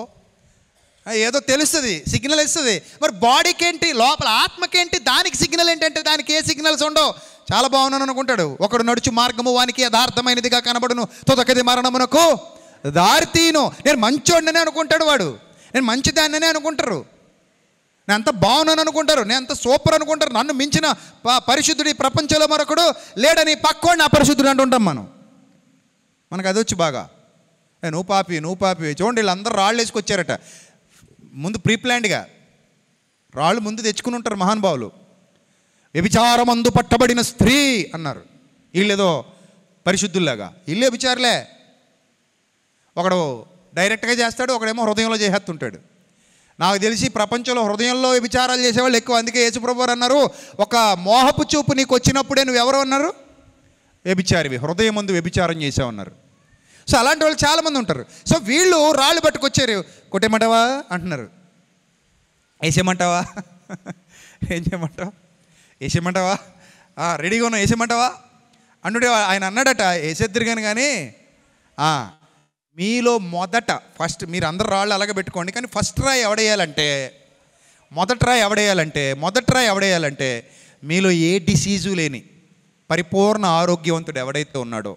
Speaker 1: ఏదో తెలుస్తుంది సిగ్నల్ ఇస్తుంది మరి బాడీకి ఏంటి లోపల ఆత్మకేంటి దానికి సిగ్నల్ ఏంటంటే దానికి ఏ సిగ్నల్స్ ఉండవు చాలా బాగున్నాను అనుకుంటాడు ఒకడు నడుచు మార్గము వానికి యథార్థమైనదిగా కనబడును తొదకది మరణమునకు దారితీను నేను మంచోడిననే అనుకుంటాడు వాడు నేను మంచిదాన్ననే అనుకుంటారు నేను అంత బాగున్నాను అనుకుంటారు నేను అంత సూపర్ అనుకుంటారు నన్ను మించిన పరిశుద్ధుడి ప్రపంచంలో మరొకడు లేడని పక్కోడిని అపరిశుద్ధుడు అంటుంటాం మనం మనకు అది వచ్చి బాగా నువ్వు పాపి నువ్వు పాపి చూడండి వీళ్ళందరూ రాళ్ళు వేసుకొచ్చారట ముందు ప్రీప్లాన్డ్గా రాళ్ళు ముందు తెచ్చుకుని ఉంటారు మహానుభావులు అందు పట్టబడిన స్త్రీ అన్నారు వీళ్ళేదో పరిశుద్ధుల్లాగా వీళ్ళే విచారలే ఒకడు డైరెక్ట్గా చేస్తాడు ఒకడేమో హృదయంలో చేసేస్తుంటాడు నాకు తెలిసి ప్రపంచంలో హృదయంలో విచారాలు చేసేవాళ్ళు ఎక్కువ అందుకే యేసుప్రభు అన్నారు ఒక మోహపు చూపు నీకు వచ్చినప్పుడే నువ్వు ఎవరు అన్నారు వ్యభిచారివి హృదయం ముందు వ్యభిచారం చేసావన్నారు సో అలాంటి వాళ్ళు చాలామంది ఉంటారు సో వీళ్ళు రాళ్ళు పట్టుకొచ్చారు కొట్టేమంటావా అంటున్నారు వేసేయమంటావా ఏం చేయమంటావా వేసేయమంటావా రెడీగా ఉన్నావు వేసేయమంటావా అంటుంటే ఆయన అన్నాడట వేసేద్దరుగాను కానీ మీలో మొదట ఫస్ట్ మీరు అందరు రాళ్ళు అలాగే పెట్టుకోండి కానీ ఫస్ట్ రాయి ఎవడేయాలంటే మొదటి రాయి ఎవడేయాలంటే మొదటి రాయి ఎవడేయాలంటే మీలో ఏ డిసీజు లేని పరిపూర్ణ ఆరోగ్యవంతుడు ఎవడైతే ఉన్నాడో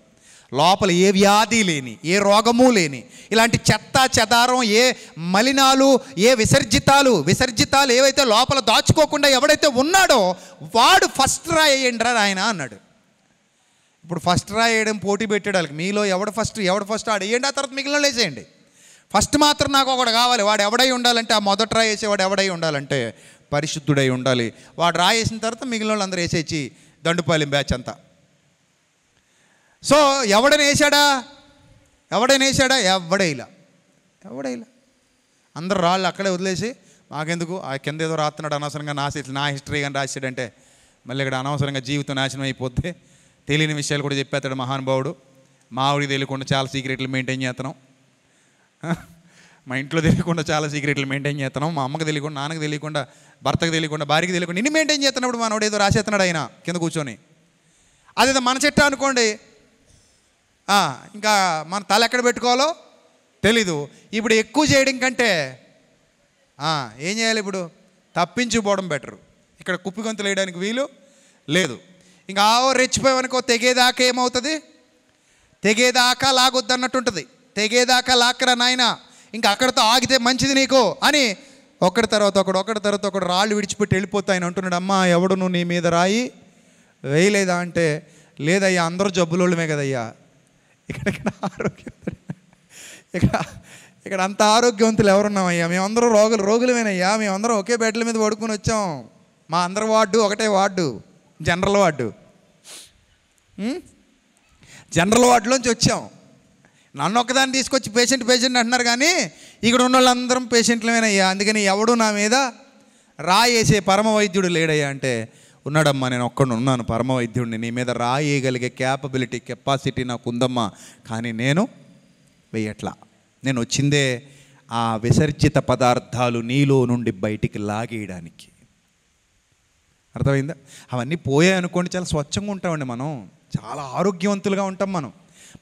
Speaker 1: లోపల ఏ వ్యాధి లేని ఏ రోగము లేని ఇలాంటి చెత్త చెదారం ఏ మలినాలు ఏ విసర్జితాలు విసర్జితాలు ఏవైతే లోపల దాచుకోకుండా ఎవడైతే ఉన్నాడో వాడు ఫస్ట్ రా ఆయన అన్నాడు ఇప్పుడు ఫస్ట్ రాయడం పోటీ పెట్టాడు వాళ్ళకి మీలో ఎవడు ఫస్ట్ ఎవడు ఫస్ట్ ఆడు వేయండి ఆ తర్వాత మిగిలిన వేసేయండి ఫస్ట్ మాత్రం నాకు ఒకడు కావాలి వాడు ఎవడై ఉండాలంటే ఆ మొదట రాయేసేవాడు ఎవడై ఉండాలంటే పరిశుద్ధుడై ఉండాలి వాడు రాయేసిన తర్వాత మిగిలిన వాళ్ళందరూ వేసేసి దండుపాలెం బ్యాచ్ అంతా సో ఎవడని వేసాడా ఎవడని వేసాడా ఎవడేలా ఎవడేలా అందరు రాళ్ళు అక్కడే వదిలేసి మాకెందుకు ఆ కింద ఏదో రాస్తున్నాడు అనవసరంగా నాశ నా హిస్టరీ కానీ రాసాడంటే మళ్ళీ ఇక్కడ అనవసరంగా జీవితం నాశనం అయిపోతే తెలియని విషయాలు కూడా చెప్పేస్తాడు మహానుభావుడు మా ఊరికి తెలియకుండా చాలా సీక్రెట్లు మెయింటైన్ చేస్తున్నాం మా ఇంట్లో తెలియకుండా చాలా సీక్రెట్లు మెయింటైన్ చేస్తున్నాం మా అమ్మకి తెలియకుండా నాన్నకు తెలియకుండా భర్తకు తెలియకుండా భార్యకి తెలియకుండా నిన్ను మెయింటైన్ చేస్తున్నప్పుడు మనోడు ఏదో రాసేస్తున్నాడు ఆయన కింద కూర్చొని అదేదో మన చెట్టు అనుకోండి ఇంకా మన తల ఎక్కడ పెట్టుకోవాలో తెలీదు ఇప్పుడు ఎక్కువ చేయడం కంటే ఏం చేయాలి ఇప్పుడు తప్పించిపోవడం బెటరు ఇక్కడ కుప్పి గొంతులు వేయడానికి వీలు లేదు ఇంకా ఆవో రెచ్చిపోయావనుకో తెగేదాకా ఏమవుతుంది తెగేదాకా లాగొద్దు అన్నట్టు ఉంటుంది తెగేదాకా లాక్కరా నాయన ఇంకా అక్కడితో ఆగితే మంచిది నీకు అని ఒకటి తర్వాత ఒకడు ఒకటి తర్వాత ఒకడు రాళ్ళు విడిచిపెట్టి వెళ్ళిపోతా ఆయన అంటున్నాడు అమ్మా ఎవడు నువ్వు నీ మీద రాయి వేయలేదా అంటే లేదయ్యా అందరూ జబ్బులోళ్ళమే కదయ్యా ఇక్కడ ఇక్కడ ఇక్కడ ఇక్కడ అంత ఆరోగ్యవంతులు ఎవరున్నామయ్యా మేమందరం రోగులు రోగులమేనయ్యా మేమందరం ఒకే బెడ్ల మీద పడుకుని వచ్చాం మా అందరి వార్డు ఒకటే వార్డు జనరల్ వార్డు జనరల్ వార్డులోంచి వచ్చాం నన్ను ఒకదాన్ని తీసుకొచ్చి పేషెంట్ పేషెంట్ అంటున్నారు కానీ ఇక్కడ ఉన్న వాళ్ళందరం పేషెంట్లమేనయ్యా అందుకని ఎవడు నా మీద రాయేసే పరమ వైద్యుడు లేడయ్యా అంటే ఉన్నాడమ్మా నేను ఒక్కడు ఉన్నాను పరమ వైద్యుడిని నీ మీద రాయగలిగే క్యాపబిలిటీ కెపాసిటీ నాకు ఉందమ్మా కానీ నేను వెయ్యట్లా నేను వచ్చిందే ఆ విసర్జిత పదార్థాలు నీలో నుండి బయటికి లాగేయడానికి అర్థమైందా అవన్నీ పోయాయి అనుకోండి చాలా స్వచ్ఛంగా ఉంటామండి మనం చాలా ఆరోగ్యవంతులుగా ఉంటాం మనం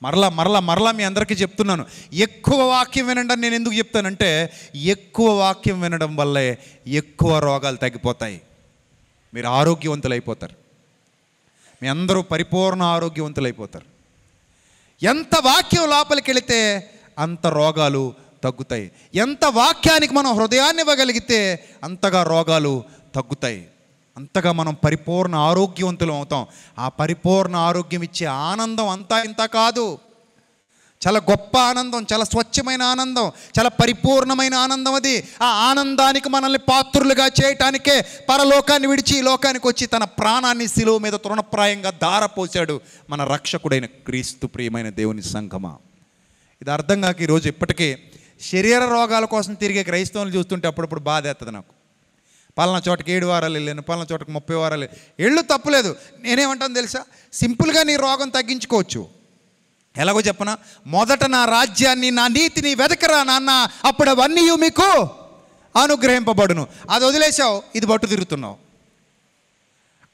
Speaker 1: మరలా మరలా మరలా మీ అందరికీ చెప్తున్నాను ఎక్కువ వాక్యం వినండి నేను ఎందుకు చెప్తానంటే ఎక్కువ వాక్యం వినడం వల్లే ఎక్కువ రోగాలు తగ్గిపోతాయి మీరు ఆరోగ్యవంతులు అయిపోతారు మీ అందరూ పరిపూర్ణ ఆరోగ్యవంతులు అయిపోతారు ఎంత వాక్యం లోపలికి వెళితే అంత రోగాలు తగ్గుతాయి ఎంత వాక్యానికి మనం హృదయాన్ని ఇవ్వగలిగితే అంతగా రోగాలు తగ్గుతాయి అంతగా మనం పరిపూర్ణ ఆరోగ్యవంతులం అవుతాం ఆ పరిపూర్ణ ఆరోగ్యం ఇచ్చే ఆనందం అంతా ఇంత కాదు చాలా గొప్ప ఆనందం చాలా స్వచ్ఛమైన ఆనందం చాలా పరిపూర్ణమైన ఆనందం అది ఆ ఆనందానికి మనల్ని పాత్రులుగా చేయటానికే పరలోకాన్ని విడిచి ఈ లోకానికి వచ్చి తన ప్రాణాన్ని శిలువ మీద తృణప్రాయంగా దారపోశాడు మన రక్షకుడైన క్రీస్తు ప్రియమైన దేవుని సంగమ ఇది అర్థం కాక ఈరోజు ఇప్పటికీ శరీర రోగాల కోసం తిరిగే క్రైస్తవులు చూస్తుంటే అప్పుడప్పుడు బాధ నాకు పలానా చోటకి ఏడు వారాలు వెళ్ళాను పలానా చోటకి ముప్పై వారాలు వెళ్ళు తప్పులేదు నేనేమంటాను తెలుసా సింపుల్గా నీ రోగం తగ్గించుకోవచ్చు ఎలాగో చెప్పన మొదట నా రాజ్యాన్ని నా నీతిని వెదకరా నాన్న అప్పుడు అవన్నీ మీకు అనుగ్రహింపబడును అది వదిలేసావు ఇది పట్టు తిరుగుతున్నావు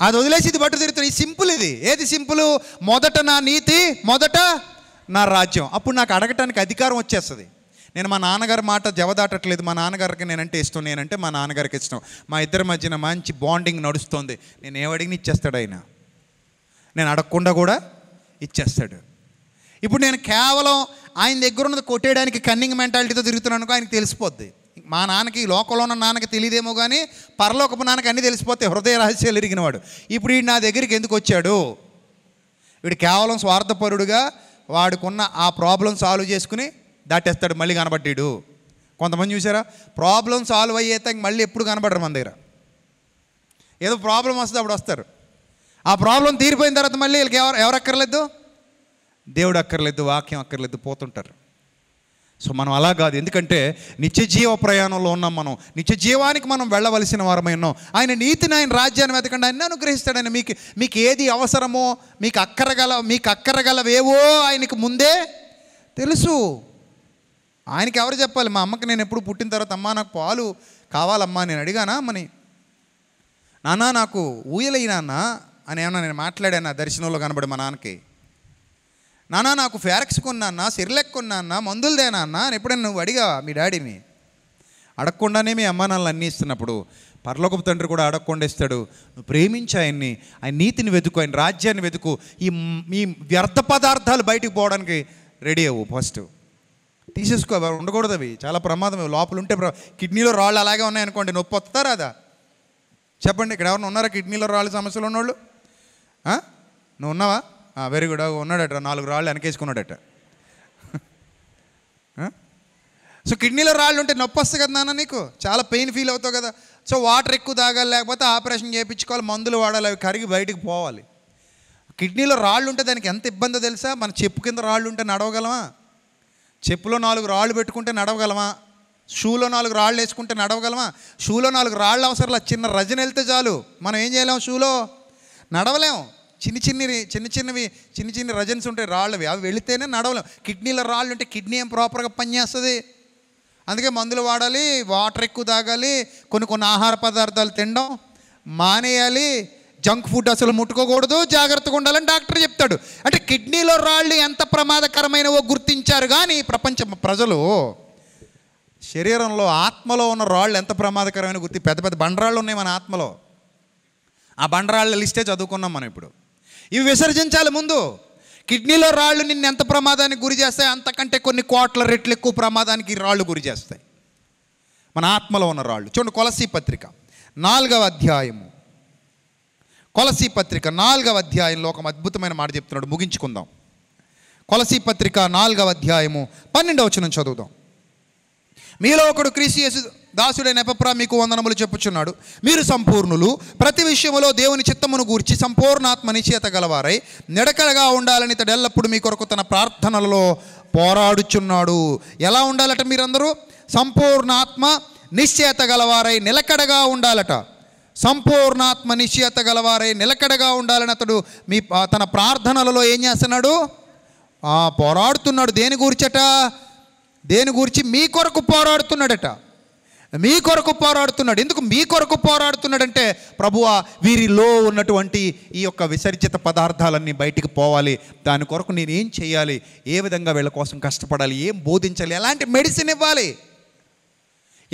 Speaker 1: అది వదిలేసి ఇది పట్టు తిరుగుతున్నావు ఈ సింపుల్ ఇది ఏది సింపుల్ మొదట నా నీతి మొదట నా రాజ్యం అప్పుడు నాకు అడగటానికి అధికారం వచ్చేస్తుంది నేను మా నాన్నగారి మాట జవదాటట్లేదు మా నాన్నగారికి నేనంటే ఇష్టం నేనంటే మా నాన్నగారికి ఇష్టం మా ఇద్దరి మధ్యన మంచి బాండింగ్ నడుస్తుంది నేను ఏమడిగిన ఇచ్చేస్తాడు ఆయన నేను అడగకుండా కూడా ఇచ్చేస్తాడు ఇప్పుడు నేను కేవలం ఆయన దగ్గర ఉన్నది కొట్టేయడానికి కన్నింగ్ మెంటాలిటీతో తిరుగుతున్నాను ఆయనకి తెలిసిపోద్ది మా నాన్నకి లోకంలో ఉన్న నాన్నకి తెలియదేమో కానీ పరలోకపు నాన్నకి అన్నీ తెలిసిపోతే హృదయ రహస్యాలు ఇరిగినవాడు ఇప్పుడు ఈ నా దగ్గరికి ఎందుకు వచ్చాడు వీడు కేవలం స్వార్థపరుడుగా వాడుకున్న ఆ ప్రాబ్లం సాల్వ్ చేసుకుని దాటేస్తాడు మళ్ళీ కనబడ్డాడు కొంతమంది చూసారా ప్రాబ్లం సాల్వ్ అయ్యే అయ్యేతే మళ్ళీ ఎప్పుడు కనబడరు మన దగ్గర ఏదో ప్రాబ్లం వస్తుంది అప్పుడు వస్తారు ఆ ప్రాబ్లం తీరిపోయిన తర్వాత మళ్ళీ వీళ్ళకి ఎవరు ఎవరక్కర్లేదు దేవుడు అక్కర్లేదు వాక్యం అక్కర్లేదు పోతుంటారు సో మనం అలా కాదు ఎందుకంటే నిత్య జీవ ప్రయాణంలో ఉన్నాం మనం నిత్య జీవానికి మనం వెళ్ళవలసిన వారమై ఉన్నాం ఆయన నీతిని ఆయన రాజ్యాన్ని వెతకండి ఆయన అనుగ్రహిస్తాడు ఆయన మీకు మీకు ఏది అవసరమో మీకు అక్కరగల మీకు అక్కరగలవేవో ఆయనకు ముందే తెలుసు ఆయనకి ఎవరు చెప్పాలి మా అమ్మకి నేను ఎప్పుడు పుట్టిన తర్వాత అమ్మా నాకు పాలు కావాలమ్మా నేను అడిగానా అమ్మని నాన్న నాకు ఊయలై నాన్న అని ఏమన్నా నేను మాట్లాడాను దర్శనంలో కనబడి మా నాన్నకి నానా నాకు ఫేరక్స్ కొన్నాన్న సిర్లెక్ కొన్నాన్న మందులు దేనా అని ఎప్పుడైనా నువ్వు అడిగావా మీ డాడీని అడగకుండానే మీ అమ్మా నాన్న అన్నీ ఇస్తున్నప్పుడు పర్లోకపు తండ్రి కూడా అడగకుండా ఇస్తాడు నువ్వు ప్రేమించి ఆయన్ని ఆయన నీతిని వెతుకు ఆయన రాజ్యాన్ని వెతుకు ఈ మీ వ్యర్థ పదార్థాలు బయటికి పోవడానికి రెడీ అవ్వు ఫస్ట్ తీసేసుకో ఉండకూడదు అవి చాలా ప్రమాదం లోపల ఉంటే కిడ్నీలో రాళ్ళు అలాగే ఉన్నాయనుకోండి నొప్పి వస్తారా అదా చెప్పండి ఇక్కడ ఎవరైనా ఉన్నారా కిడ్నీలో రాళ్ళు సమస్యలు ఉన్నోళ్ళు నువ్వు ఉన్నావా వెరీ గుడ్ ఉన్నాడట నాలుగు రాళ్ళు వెనకేసుకున్నాడట సో కిడ్నీలో రాళ్ళు ఉంటే నొప్పి వస్తుంది కదా నాన్న నీకు చాలా పెయిన్ ఫీల్ అవుతావు కదా సో వాటర్ ఎక్కువ తాగాలి లేకపోతే ఆపరేషన్ చేయించుకోవాలి మందులు వాడాలి అవి కరిగి బయటికి పోవాలి కిడ్నీలో రాళ్ళు ఉంటే దానికి ఎంత ఇబ్బందో తెలుసా మన చెప్పు కింద రాళ్ళు ఉంటే నడవగలమా చెప్పులో నాలుగు రాళ్ళు పెట్టుకుంటే నడవగలమా షూలో నాలుగు రాళ్ళు వేసుకుంటే నడవగలమా షూలో నాలుగు రాళ్ళు అవసరం చిన్న రజన వెళ్తే చాలు మనం ఏం చేయలేము షూలో నడవలేము చిన్న చిన్నవి చిన్న చిన్నవి చిన్న చిన్న రజన్స్ ఉంటాయి రాళ్ళవి అవి వెళితేనే నడవలేం కిడ్నీలో రాళ్ళు ఉంటే కిడ్నీ ఏం ప్రాపర్గా పనిచేస్తుంది అందుకే మందులు వాడాలి వాటర్ ఎక్కువ తాగాలి కొన్ని కొన్ని ఆహార పదార్థాలు తినడం మానేయాలి జంక్ ఫుడ్ అసలు ముట్టుకోకూడదు జాగ్రత్తగా ఉండాలని డాక్టర్ చెప్తాడు అంటే కిడ్నీలో రాళ్ళు ఎంత ప్రమాదకరమైనవో గుర్తించారు కానీ ప్రపంచ ప్రజలు శరీరంలో ఆత్మలో ఉన్న రాళ్ళు ఎంత ప్రమాదకరమైన గుర్తి పెద్ద పెద్ద బండరాళ్ళు ఉన్నాయి మన ఆత్మలో ఆ బండరాళ్ళ లిస్టే చదువుకున్నాం మనం ఇప్పుడు ఇవి విసర్జించాలి ముందు కిడ్నీలో రాళ్ళు నిన్ను ఎంత ప్రమాదానికి గురి చేస్తాయి అంతకంటే కొన్ని కోట్ల రెట్లు ఎక్కువ ప్రమాదానికి రాళ్ళు గురి చేస్తాయి మన ఆత్మలో ఉన్న రాళ్ళు చూడండి కొలసీ పత్రిక నాలుగవ అధ్యాయము కొలసీ పత్రిక నాలుగవ అధ్యాయంలో ఒక అద్భుతమైన మాట చెప్తున్నాడు ముగించుకుందాం కొలసీ పత్రిక నాలుగవ అధ్యాయము పన్నెండవ నుంచి చదువుదాం మీలో ఒకడు క్రీస్తు దాసుడైన ఎపప్రా మీకు వందనములు చెప్పుచున్నాడు మీరు సంపూర్ణులు ప్రతి విషయంలో దేవుని చిత్తమును గూర్చి సంపూర్ణాత్మ నిశ్చేత గలవారై నిడకలగా ఉండాలని ఇతడు ఎల్లప్పుడు మీ కొరకు తన ప్రార్థనలలో పోరాడుచున్నాడు ఎలా ఉండాలట మీరందరూ సంపూర్ణాత్మ నిశ్చేత గలవారై నిలకడగా ఉండాలట సంపూర్ణాత్మ నిశ్చేత గలవారై నిలకడగా ఉండాలని అతడు మీ తన ప్రార్థనలలో ఏం చేస్తున్నాడు పోరాడుతున్నాడు దేని గూర్చట దేని గురించి మీ కొరకు పోరాడుతున్నాడట మీ కొరకు పోరాడుతున్నాడు ఎందుకు మీ కొరకు పోరాడుతున్నాడంటే ప్రభువా వీరిలో ఉన్నటువంటి ఈ యొక్క విసర్జిత పదార్థాలన్నీ బయటికి పోవాలి దాని కొరకు నేను ఏం చేయాలి ఏ విధంగా వీళ్ళ కోసం కష్టపడాలి ఏం బోధించాలి ఎలాంటి మెడిసిన్ ఇవ్వాలి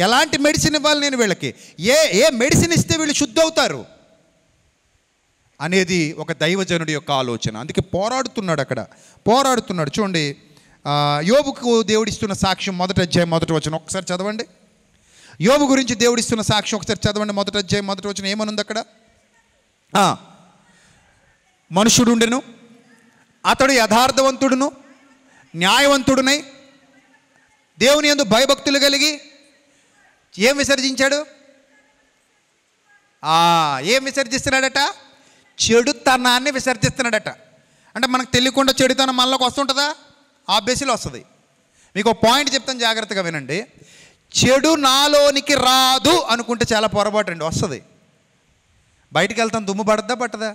Speaker 1: ఎలాంటి మెడిసిన్ ఇవ్వాలి నేను వీళ్ళకి ఏ ఏ మెడిసిన్ ఇస్తే వీళ్ళు శుద్ధవుతారు అనేది ఒక దైవజనుడి యొక్క ఆలోచన అందుకే పోరాడుతున్నాడు అక్కడ పోరాడుతున్నాడు చూడండి యోబుకు దేవుడిస్తున్న సాక్ష్యం మొదట అధ్యాయం మొదట వచ్చిన ఒకసారి చదవండి యోబు గురించి దేవుడిస్తున్న సాక్ష్యం ఒకసారి చదవండి మొదట అధ్యాయం మొదట వచ్చిన ఏమనుంది అక్కడ మనుషుడు అతడు యథార్థవంతుడును న్యాయవంతుడునై దేవుని ఎందు భయభక్తులు కలిగి ఏం విసర్జించాడు ఏం విసర్జిస్తున్నాడట చెడుతనాన్ని విసర్జిస్తున్నాడట అంటే మనకు తెలియకుండా చెడుతనం మనలోకి వస్తుంటుందా ఆబ్వియస్లీ వస్తుంది మీకు పాయింట్ చెప్తాను జాగ్రత్తగా వినండి చెడు నాలోనికి రాదు అనుకుంటే చాలా పొరపాటు అండి వస్తుంది బయటికి వెళ్తాం దుమ్ము పడద్దా పట్టదా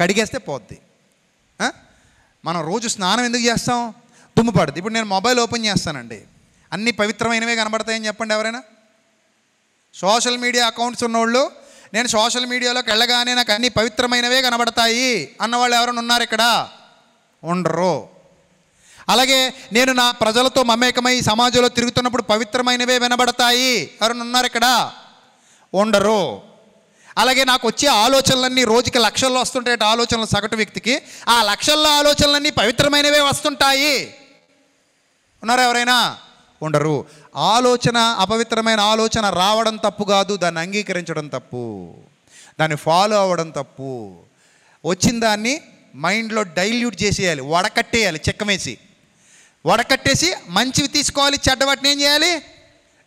Speaker 1: కడిగేస్తే పోద్ది మనం రోజు స్నానం ఎందుకు చేస్తాం దుమ్ము పడుద్ది ఇప్పుడు నేను మొబైల్ ఓపెన్ చేస్తానండి అన్ని పవిత్రమైనవే కనబడతాయని చెప్పండి ఎవరైనా సోషల్ మీడియా అకౌంట్స్ ఉన్నోళ్ళు నేను సోషల్ మీడియాలోకి వెళ్ళగానే నాకు అన్ని పవిత్రమైనవే కనబడతాయి అన్నవాళ్ళు ఎవరైనా ఉన్నారు ఇక్కడ ఉండరు అలాగే నేను నా ప్రజలతో మమేకమై సమాజంలో తిరుగుతున్నప్పుడు పవిత్రమైనవే వినబడతాయి ఎవరైనా ఉన్నారు ఇక్కడ ఉండరు అలాగే నాకు వచ్చే ఆలోచనలన్నీ రోజుకి లక్షల్లో వస్తుంటాయి ఆలోచనలు సగటు వ్యక్తికి ఆ లక్షల్లో ఆలోచనలన్నీ పవిత్రమైనవే వస్తుంటాయి ఉన్నారా ఎవరైనా ఉండరు ఆలోచన అపవిత్రమైన ఆలోచన రావడం తప్పు కాదు దాన్ని అంగీకరించడం తప్పు దాన్ని ఫాలో అవ్వడం తప్పు వచ్చిన దాన్ని మైండ్లో డైల్యూట్ చేసేయాలి వడకట్టేయాలి చెక్కమేసి వడకట్టేసి మంచివి తీసుకోవాలి చెడ్డ వాటిని ఏం చేయాలి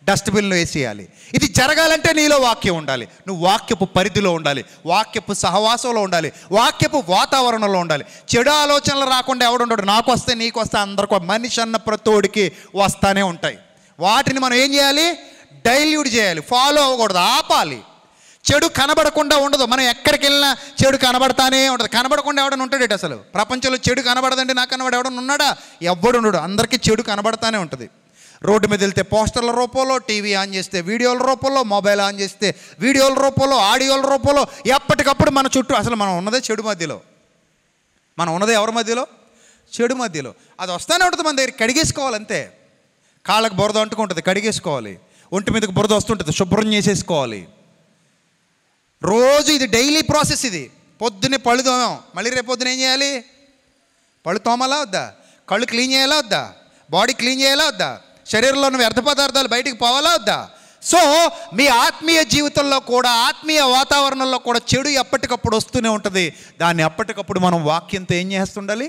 Speaker 1: డస్ట్బిన్లో వేసేయాలి ఇది జరగాలంటే నీలో వాక్యం ఉండాలి నువ్వు వాక్యపు పరిధిలో ఉండాలి వాక్యపు సహవాసంలో ఉండాలి వాక్యపు వాతావరణంలో ఉండాలి చెడు ఆలోచనలు రాకుండా ఎవడుండడు నాకు వస్తే నీకు వస్తే అందరికీ మనిషి అన్న ప్రతోడికి వస్తానే ఉంటాయి వాటిని మనం ఏం చేయాలి డైల్యూట్ చేయాలి ఫాలో అవ్వకూడదు ఆపాలి చెడు కనబడకుండా ఉండదు మనం ఎక్కడికి వెళ్ళినా చెడు కనబడతానే ఉండదు కనబడకుండా ఎవడని ఉంటాడేటి అసలు ప్రపంచంలో చెడు కనబడదండి నాకు కనబడి ఎవడని ఉన్నాడా ఎవడు ఉండడు అందరికీ చెడు కనబడతానే ఉంటుంది రోడ్డు మీద వెళ్తే పోస్టర్ల రూపంలో టీవీ ఆన్ చేస్తే వీడియోల రూపంలో మొబైల్ ఆన్ చేస్తే వీడియోల రూపంలో ఆడియోల రూపంలో ఎప్పటికప్పుడు మన చుట్టూ అసలు మనం ఉన్నదే చెడు మధ్యలో మనం ఉన్నదే ఎవరి మధ్యలో చెడు మధ్యలో అది వస్తానే ఉంటుంది మన దగ్గర కడిగేసుకోవాలంతే కాళ్ళకు బురద అంటుకుంటుంది కడిగేసుకోవాలి ఒంటి మీదకి బురద వస్తుంటుంది శుభ్రం చేసేసుకోవాలి రోజు ఇది డైలీ ప్రాసెస్ ఇది పొద్దున్నే పళ్ళు తోమాం మళ్ళీ రేపు పొద్దున ఏం చేయాలి పళ్ళు తోమాలా వద్దా కళ్ళు క్లీన్ చేయాలా వద్దా బాడీ క్లీన్ చేయాలా వద్దా శరీరంలో ఉన్న వ్యర్థ పదార్థాలు బయటికి పోవాలా వద్దా సో మీ ఆత్మీయ జీవితంలో కూడా ఆత్మీయ వాతావరణంలో కూడా చెడు ఎప్పటికప్పుడు వస్తూనే ఉంటుంది దాన్ని ఎప్పటికప్పుడు మనం వాక్యంతో ఏం చేస్తుండాలి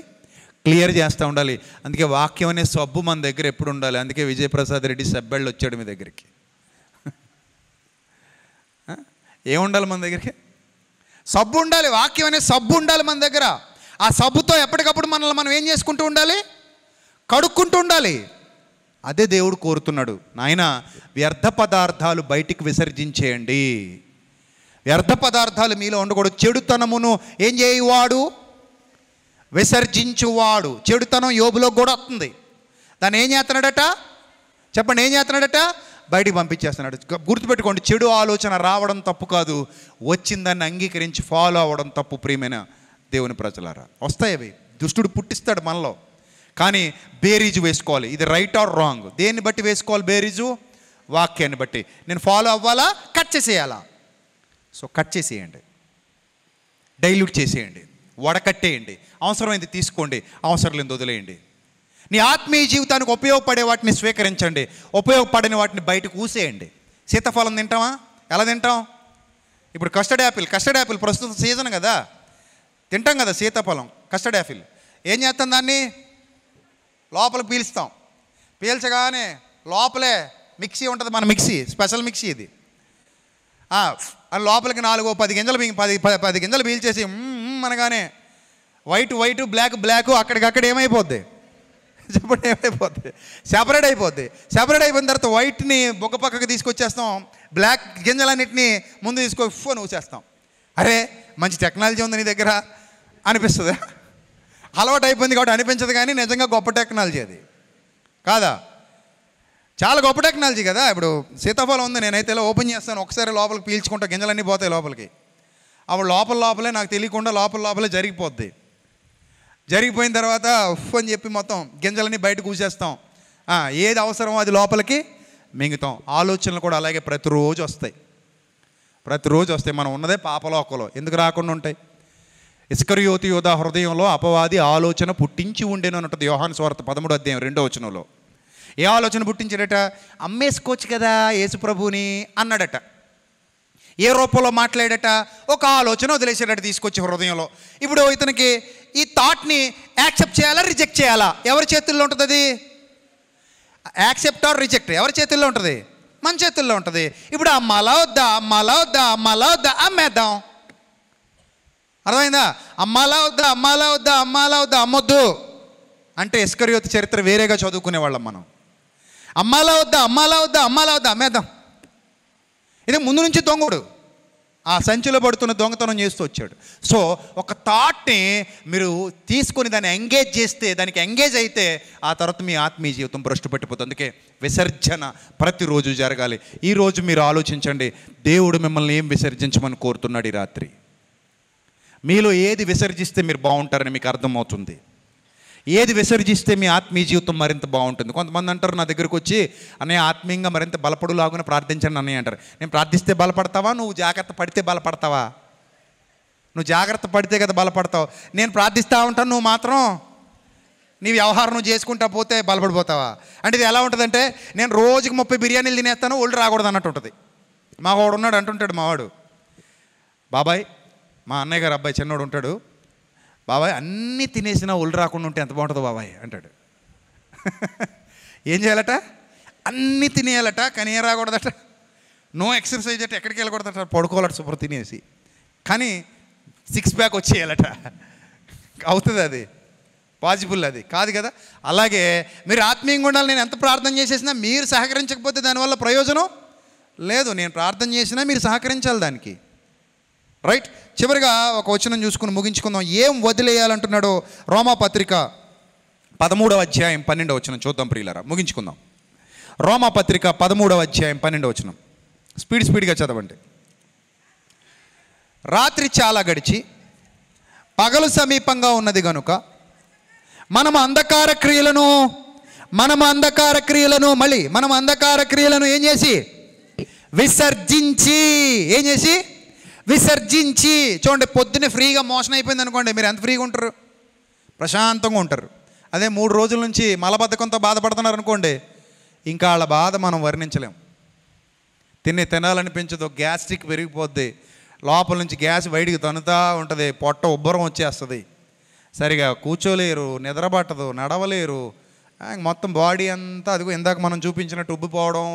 Speaker 1: క్లియర్ చేస్తూ ఉండాలి అందుకే వాక్యం అనే సబ్బు మన దగ్గర ఎప్పుడు ఉండాలి అందుకే విజయప్రసాద్ రెడ్డి సబ్బెళ్ళు వచ్చాడు మీ దగ్గరికి ఏముండాలి మన దగ్గరికి సబ్బు ఉండాలి వాక్యం అనే సబ్బు ఉండాలి మన దగ్గర ఆ సబ్బుతో ఎప్పటికప్పుడు మనల్ని మనం ఏం చేసుకుంటూ ఉండాలి కడుక్కుంటూ ఉండాలి అదే దేవుడు కోరుతున్నాడు నాయన వ్యర్థ పదార్థాలు బయటికి విసర్జించేయండి వ్యర్థ పదార్థాలు మీలో ఉండకూడదు చెడుతనమును ఏం చేయువాడు విసర్జించువాడు చెడుతనం యోబులో కూడా వస్తుంది దాన్ని ఏం చేస్తున్నాడట చెప్పండి ఏం చేస్తున్నాడట బయటికి పంపించేస్తున్నాడు గుర్తుపెట్టుకోండి చెడు ఆలోచన రావడం తప్పు కాదు వచ్చిందాన్ని అంగీకరించి ఫాలో అవ్వడం తప్పు ప్రియమైన దేవుని ప్రజలారా వస్తాయి అవి దుష్టుడు పుట్టిస్తాడు మనలో కానీ బేరీజు వేసుకోవాలి ఇది రైట్ ఆర్ రాంగ్ దేన్ని బట్టి వేసుకోవాలి బేరీజు వాక్యాన్ని బట్టి నేను ఫాలో అవ్వాలా కట్ చేసేయాలా సో కట్ చేసేయండి డైల్యూట్ చేసేయండి వడకట్టేయండి అవసరమైంది తీసుకోండి అవసరం లేని వదిలేయండి నీ ఆత్మీయ జీవితానికి ఉపయోగపడే వాటిని స్వీకరించండి ఉపయోగపడని వాటిని బయటకు కూసేయండి సీతాఫలం తింటామా ఎలా తింటాం ఇప్పుడు కస్టర్డ్ యాపిల్ కస్టర్డ్ యాపిల్ ప్రస్తుతం సీజన్ కదా తింటాం కదా సీతాఫలం కస్టర్డ్ యాపిల్ ఏం చేస్తాం దాన్ని లోపల పీల్స్తాం పీల్చగానే లోపలే మిక్సీ ఉంటుంది మన మిక్సీ స్పెషల్ మిక్సీ ఇది లోపలికి నాలుగో పది గింజలు పది పది గింజలు పీల్చేసి అనగానే వైట్ వైట్ బ్లాక్ బ్లాక్ అక్కడికక్కడ ఏమైపోద్ది చెప్పండి ఏమైపోద్ది సెపరేట్ అయిపోద్ది సెపరేట్ అయిపోయిన తర్వాత వైట్ని బొక్క పక్కకి తీసుకొచ్చేస్తాం బ్లాక్ గింజలన్నింటినీ ముందు తీసుకొని ఫోన్ ఊసేస్తాం అరే మంచి టెక్నాలజీ ఉంది నీ దగ్గర అనిపిస్తుంది అలవాటు అయిపోయింది కాబట్టి అనిపించదు కానీ నిజంగా గొప్ప టెక్నాలజీ అది కాదా చాలా గొప్ప టెక్నాలజీ కదా ఇప్పుడు సీతాఫలం ఉంది నేనైతే ఇలా ఓపెన్ చేస్తాను ఒకసారి లోపలికి పీల్చుకుంటా గింజలన్నీ పోతాయి లోపలికి అప్పుడు లోపల లోపలే నాకు తెలియకుండా లోపల లోపలే జరిగిపోద్ది జరిగిపోయిన తర్వాత ఉఫ్ అని చెప్పి మొత్తం గింజలన్నీ బయట కూసేస్తాం ఏది అవసరమో అది లోపలికి మింగుతాం ఆలోచనలు కూడా అలాగే ప్రతిరోజు వస్తాయి ప్రతిరోజు వస్తాయి మనం ఉన్నదే పాపలోకలో ఎందుకు రాకుండా ఉంటాయి ఇస్కరియోతి యోధ హృదయంలో అపవాది ఆలోచన పుట్టించి ఉండేను అన్నట్టు యోహాన్ స్వార్థ పదమూడు అధ్యాయం రెండో వచనంలో ఏ ఆలోచన పుట్టించాడట అమ్మేసుకోవచ్చు కదా యేసుప్రభుని అన్నాడట ఏ రూపంలో మాట్లాడట ఒక ఆలోచన వదిలేసాడట తీసుకొచ్చి హృదయంలో ఇప్పుడు ఇతనికి ఈ థాట్ని యాక్సెప్ట్ చేయాలా రిజెక్ట్ చేయాలా ఎవరి చేతుల్లో ఉంటుంది అది యాక్సెప్ట్ ఆర్ రిజెక్ట్ ఎవరి చేతుల్లో ఉంటుంది మన చేతుల్లో ఉంటుంది ఇప్పుడు అమ్మాలా వద్దా అమ్మాలా వద్దా అమ్మాలా వద్దా అమ్మేద్దాం అర్థమైందా అమ్మాలా వద్దా అమ్మాలా వద్దా అమ్మాలా వద్దా అమ్మొద్దు అంటే ఎస్కరియోత చరిత్ర వేరేగా చదువుకునేవాళ్ళం మనం అమ్మాలా వద్దా అమ్మాలా వద్దా అమ్మాలా వద్దా అమ్మేద్దాం ఇది ముందు నుంచి దొంగడు ఆ సంచిలో పడుతున్న దొంగతనం చేస్తూ వచ్చాడు సో ఒక థాట్ని మీరు తీసుకొని దాన్ని ఎంగేజ్ చేస్తే దానికి ఎంగేజ్ అయితే ఆ తర్వాత మీ ఆత్మీయ జీవితం భ్రష్టు పెట్టిపోతుంది అందుకే విసర్జన ప్రతిరోజు జరగాలి ఈరోజు మీరు ఆలోచించండి దేవుడు మిమ్మల్ని ఏం విసర్జించమని కోరుతున్నాడు ఈ రాత్రి మీలో ఏది విసర్జిస్తే మీరు బాగుంటారని మీకు అర్థమవుతుంది ఏది విసర్జిస్తే మీ ఆత్మీయ జీవితం మరింత బాగుంటుంది కొంతమంది అంటారు నా దగ్గరకు వచ్చి అన్నయ్య ఆత్మీయంగా మరింత బలపడులాగున ప్రార్థించండి అన్నయ్య అంటారు నేను ప్రార్థిస్తే బలపడతావా నువ్వు జాగ్రత్త పడితే బలపడతావా నువ్వు జాగ్రత్త పడితే కదా బలపడతావు నేను ప్రార్థిస్తూ ఉంటాను నువ్వు మాత్రం నీ వ్యవహారం నువ్వు చేసుకుంటా పోతే బలపడిపోతావా అంటే ఇది ఎలా ఉంటుందంటే నేను రోజుకి ముప్పై బిర్యానీలు తినేస్తాను ఒళ్ళు రాకూడదు అన్నట్టు ఉంటుంది వాడు ఉన్నాడు అంటుంటాడు మావాడు బాబాయ్ మా అన్నయ్య గారు అబ్బాయి చిన్నోడు ఉంటాడు బాబాయ్ అన్నీ తినేసినా ఒళ్ళు రాకుండా ఉంటే ఎంత బాగుంటుందో బాబాయ్ అంటాడు ఏం చేయాలట అన్నీ తినేయాలట కానీ ఏం రాకూడదట నో ఎక్సర్సైజ్ అట్ట ఎక్కడికి వెళ్ళకూడదట పడుకోవాలట సూపర్ తినేసి కానీ సిక్స్ ప్యాక్ వచ్చేయాలట అవుతుంది అది పాజిబుల్ అది కాదు కదా అలాగే మీరు ఆత్మీయంగా ఉండాలి నేను ఎంత ప్రార్థన చేసేసినా మీరు సహకరించకపోతే దానివల్ల ప్రయోజనం లేదు నేను ప్రార్థన చేసినా మీరు సహకరించాలి దానికి రైట్ చివరిగా ఒక వచనం చూసుకుని ముగించుకుందాం ఏం వదిలేయాలంటున్నాడో రోమాపత్రిక పదమూడవ అధ్యాయం పన్నెండవ వచనం చూద్దాం ప్రియులరా ముగించుకుందాం రోమాపత్రిక పదమూడవ అధ్యాయం పన్నెండవ వచనం స్పీడ్ స్పీడ్గా చదవండి రాత్రి చాలా గడిచి పగలు సమీపంగా ఉన్నది కనుక మనం అంధకార క్రియలను మనం అంధకార క్రియలను మళ్ళీ మనం అంధకార క్రియలను ఏం చేసి విసర్జించి ఏం చేసి విసర్జించి చూడండి పొద్దున్నే ఫ్రీగా మోషన్ అయిపోయింది అనుకోండి మీరు ఎంత ఫ్రీగా ఉంటారు ప్రశాంతంగా ఉంటారు అదే మూడు రోజుల నుంచి మలబద్ధకంతో బాధపడుతున్నారు అనుకోండి ఇంకా వాళ్ళ బాధ మనం వర్ణించలేం తిని తినాలనిపించదు గ్యాస్ట్రిక్ పెరిగిపోద్ది లోపల నుంచి గ్యాస్ బయటికి తనుతా ఉంటుంది పొట్ట ఉబ్బరం వచ్చేస్తుంది సరిగా కూర్చోలేరు నిద్రపట్టదు నడవలేరు మొత్తం బాడీ అంతా అదిగో ఇందాక మనం చూపించినట్టు ఉబ్బిపోవడం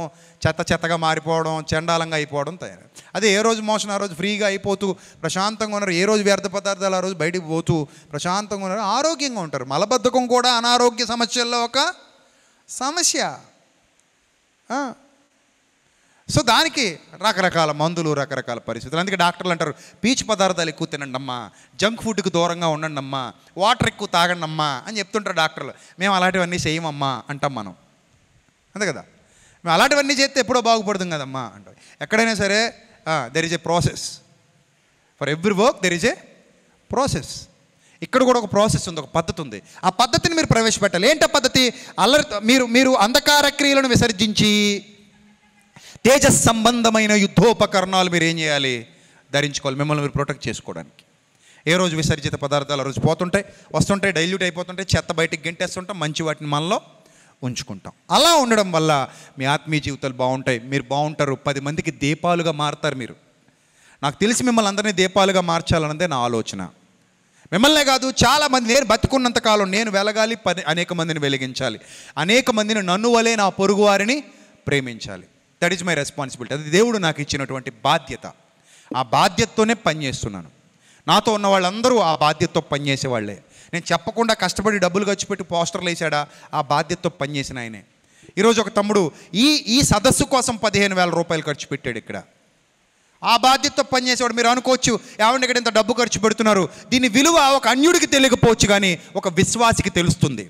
Speaker 1: చెత్త చెత్తగా మారిపోవడం చండాలంగా అయిపోవడం తయారు అదే ఏ రోజు మోషన్ ఆ రోజు ఫ్రీగా అయిపోతూ ప్రశాంతంగా ఉన్నారు ఏ రోజు వ్యర్థ పదార్థాలు ఆ రోజు బయటికి పోతూ ప్రశాంతంగా ఉన్నారు ఆరోగ్యంగా ఉంటారు మలబద్ధకం కూడా అనారోగ్య సమస్యల్లో ఒక సమస్య సో దానికి రకరకాల మందులు రకరకాల పరిస్థితులు అందుకే డాక్టర్లు అంటారు పీచు పదార్థాలు ఎక్కువ తినండి జంక్ ఫుడ్కి దూరంగా ఉండండి వాటర్ ఎక్కువ తాగండి అని చెప్తుంటారు డాక్టర్లు మేము అలాంటివన్నీ చేయమమ్మా అంటాం మనం అంతే కదా మేము అలాంటివన్నీ చేస్తే ఎప్పుడో బాగుపడుతుంది కదమ్మా అంటాం ఎక్కడైనా సరే there is a process for every work there is a process ఇక్కడ కూడా ఒక ప్రాసెస్ ఉంది ఒక పద్ధతి ఉంది ఆ పద్ధతిని మీరు ప్రవేశపెట్టాలి ఆ పద్ధతి అల్లరి మీరు మీరు అంధకార క్రియలను విసర్జించి తేజస్ సంబంధమైన యుద్ధోపకరణాలు మీరు ఏం చేయాలి ధరించుకోవాలి మిమ్మల్ని మీరు ప్రొటెక్ట్ చేసుకోవడానికి ఏ రోజు విసర్జిత పదార్థాలు ఆ రోజు పోతుంటాయి వస్తుంటాయి డైల్యూట్ అయిపోతుంటాయి చెత్త బయటికి గెంటేస్తుంటాం మంచి వాటిని మనలో ఉంచుకుంటాం అలా ఉండడం వల్ల మీ ఆత్మీయ జీవితాలు బాగుంటాయి మీరు బాగుంటారు పది మందికి దీపాలుగా మారుతారు మీరు నాకు తెలిసి మిమ్మల్ని అందరినీ దీపాలుగా మార్చాలన్నదే నా ఆలోచన మిమ్మల్నే కాదు చాలామంది నేను బతుకున్నంతకాలం నేను వెలగాలి పది అనేక మందిని వెలిగించాలి అనేక మందిని నన్ను వలే నా పొరుగువారిని ప్రేమించాలి దట్ ఈజ్ మై రెస్పాన్సిబిలిటీ అది దేవుడు నాకు ఇచ్చినటువంటి బాధ్యత ఆ బాధ్యతతోనే పనిచేస్తున్నాను నాతో ఉన్న వాళ్ళందరూ ఆ బాధ్యతతో పనిచేసే వాళ్ళే నేను చెప్పకుండా కష్టపడి డబ్బులు ఖర్చు పెట్టి పోస్టర్లు వేసాడా ఆ బాధ్యతతో పనిచేసిన ఆయనే ఈరోజు ఒక తమ్ముడు ఈ ఈ సదస్సు కోసం పదిహేను వేల రూపాయలు ఖర్చు పెట్టాడు ఇక్కడ ఆ బాధ్యతతో పనిచేసేవాడు మీరు అనుకోవచ్చు ఏమంటే ఇక్కడ ఇంత డబ్బు ఖర్చు పెడుతున్నారు దీని విలువ ఒక అన్యుడికి తెలియకపోవచ్చు కానీ ఒక విశ్వాసికి తెలుస్తుంది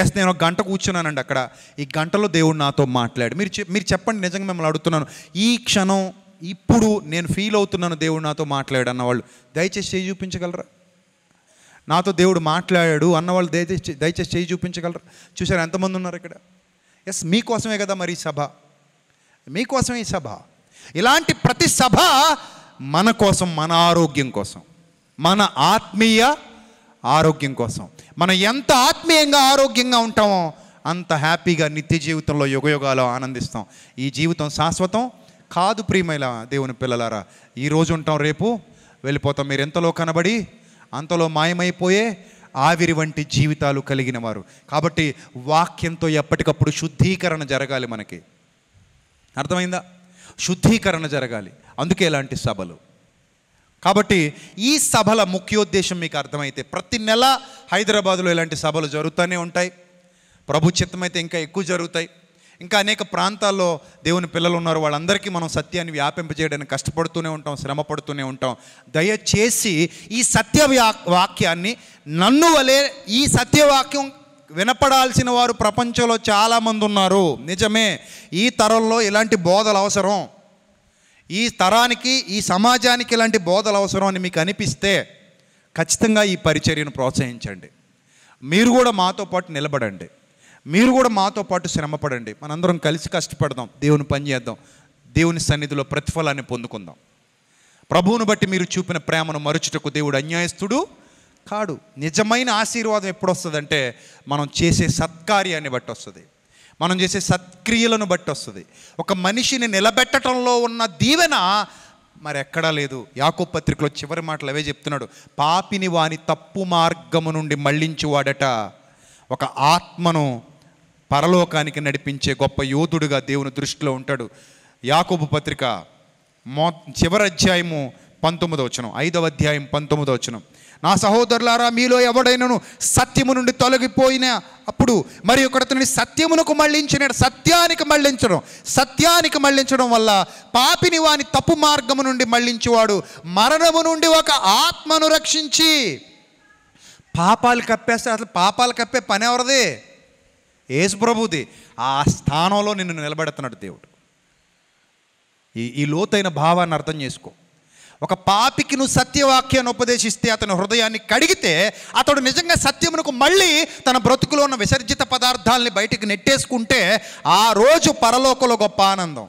Speaker 1: ఎస్ నేను ఒక గంట కూర్చున్నానండి అక్కడ ఈ గంటలో దేవుడు నాతో మాట్లాడు మీరు మీరు చెప్పండి నిజంగా మిమ్మల్ని అడుగుతున్నాను ఈ క్షణం ఇప్పుడు నేను ఫీల్ అవుతున్నాను దేవుడు నాతో మాట్లాడు అన్నవాళ్ళు దయచేసి చేయి చూపించగలరా నాతో దేవుడు మాట్లాడాడు అన్నవాళ్ళు దయచేసి దయచేసి చేయి చూపించగలరా చూసారు ఎంతమంది ఉన్నారు ఇక్కడ ఎస్ మీకోసమే కదా మరి సభ మీకోసమే ఈ సభ ఇలాంటి ప్రతి సభ మన కోసం మన ఆరోగ్యం కోసం మన ఆత్మీయ ఆరోగ్యం కోసం మనం ఎంత ఆత్మీయంగా ఆరోగ్యంగా ఉంటామో అంత హ్యాపీగా నిత్య జీవితంలో యుగయుగాలు ఆనందిస్తాం ఈ జీవితం శాశ్వతం కాదు ప్రియమైన దేవుని పిల్లలారా ఈరోజు ఉంటాం రేపు వెళ్ళిపోతాం మీరు ఎంతలో కనబడి అంతలో మాయమైపోయే ఆవిరి వంటి జీవితాలు కలిగిన వారు కాబట్టి వాక్యంతో ఎప్పటికప్పుడు శుద్ధీకరణ జరగాలి మనకి అర్థమైందా శుద్ధీకరణ జరగాలి అందుకే ఇలాంటి సభలు కాబట్టి ఈ సభల ముఖ్యోద్దేశం మీకు అర్థమైతే ప్రతి నెల హైదరాబాద్లో ఇలాంటి సభలు జరుగుతూనే ఉంటాయి ప్రభు చిత్తమైతే ఇంకా ఎక్కువ జరుగుతాయి ఇంకా అనేక ప్రాంతాల్లో దేవుని పిల్లలు ఉన్నారు వాళ్ళందరికీ మనం సత్యాన్ని వ్యాపింపజేయడానికి కష్టపడుతూనే ఉంటాం శ్రమపడుతూనే ఉంటాం దయచేసి ఈ సత్య వాక్యాన్ని నన్ను వలే ఈ సత్యవాక్యం వినపడాల్సిన వారు ప్రపంచంలో చాలామంది ఉన్నారు నిజమే ఈ తరంలో ఇలాంటి బోధలు అవసరం ఈ తరానికి ఈ సమాజానికి ఇలాంటి బోధలు అవసరం అని మీకు అనిపిస్తే ఖచ్చితంగా ఈ పరిచర్యను ప్రోత్సహించండి మీరు కూడా మాతో పాటు నిలబడండి మీరు కూడా మాతో పాటు శ్రమపడండి మనందరం కలిసి కష్టపడదాం దేవుని పని చేద్దాం దేవుని సన్నిధిలో ప్రతిఫలాన్ని పొందుకుందాం ప్రభువును బట్టి మీరు చూపిన ప్రేమను మరుచుటకు దేవుడు అన్యాయస్తుడు కాడు నిజమైన ఆశీర్వాదం ఎప్పుడు వస్తుందంటే మనం చేసే సత్కార్యాన్ని బట్టి వస్తుంది మనం చేసే సత్క్రియలను బట్టి వస్తుంది ఒక మనిషిని నిలబెట్టడంలో ఉన్న దీవెన మరి ఎక్కడా లేదు యాకో పత్రికలో చివరి మాటలు అవే చెప్తున్నాడు పాపిని వాని తప్పు మార్గము నుండి వాడట ఒక ఆత్మను పరలోకానికి నడిపించే గొప్ప యోధుడుగా దేవుని దృష్టిలో ఉంటాడు యాకోబు పత్రిక మో చివరి అధ్యాయము పంతొమ్మిదో వచనం ఐదవ అధ్యాయం పంతొమ్మిదో వచనం నా సహోదరులారా మీలో ఎవడైనను సత్యము నుండి తొలగిపోయిన అప్పుడు మరి ఒకటి సత్యమునకు మళ్ళించిన సత్యానికి మళ్ళించడం సత్యానికి మళ్ళించడం వల్ల పాపిని వాని తప్పు మార్గము నుండి మళ్ళించేవాడు మరణము నుండి ఒక ఆత్మను రక్షించి పాపాలు కప్పేస్తే అసలు పాపాలు కప్పే పని ఎవరిది యేసు ప్రభుది ఆ స్థానంలో నిన్ను నిలబెడుతున్నాడు దేవుడు ఈ ఈ లోతైన భావాన్ని అర్థం చేసుకో ఒక పాపికి నువ్వు సత్యవాక్యాన్ని ఉపదేశిస్తే అతని హృదయాన్ని కడిగితే అతడు నిజంగా సత్యమునకు మళ్ళీ తన బ్రతుకులో ఉన్న విసర్జిత పదార్థాలని బయటికి నెట్టేసుకుంటే ఆ రోజు పరలోకలో గొప్ప ఆనందం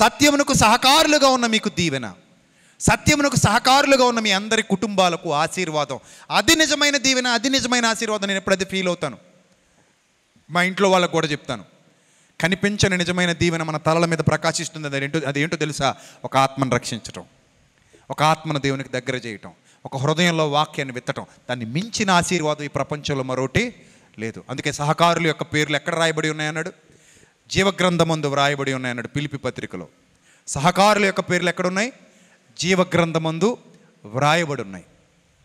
Speaker 1: సత్యమునకు సహకారులుగా ఉన్న మీకు దీవెన సత్యమునకు సహకారులుగా ఉన్న మీ అందరి కుటుంబాలకు ఆశీర్వాదం అది నిజమైన దీవెన అది నిజమైన ఆశీర్వాదం నేను ఎప్పుడైతే ఫీల్ అవుతాను మా ఇంట్లో వాళ్ళకు కూడా చెప్తాను కనిపించని నిజమైన దీవెన మన తలల మీద ప్రకాశిస్తుంది అది ఏంటో అది ఏంటో తెలుసా ఒక ఆత్మను రక్షించడం ఒక ఆత్మను దేవునికి దగ్గర చేయటం ఒక హృదయంలో వాక్యాన్ని విత్తటం దాన్ని మించిన ఆశీర్వాదం ఈ ప్రపంచంలో మరొకటి లేదు అందుకే సహకారులు యొక్క పేర్లు ఎక్కడ రాయబడి ఉన్నాయన్నాడు జీవగ్రంథమందు వ్రాయబడి ఉన్నాయన్నాడు పిలిపి పత్రికలో సహకారుల యొక్క పేర్లు ఎక్కడున్నాయి జీవగ్రంథమందు వ్రాయబడి ఉన్నాయి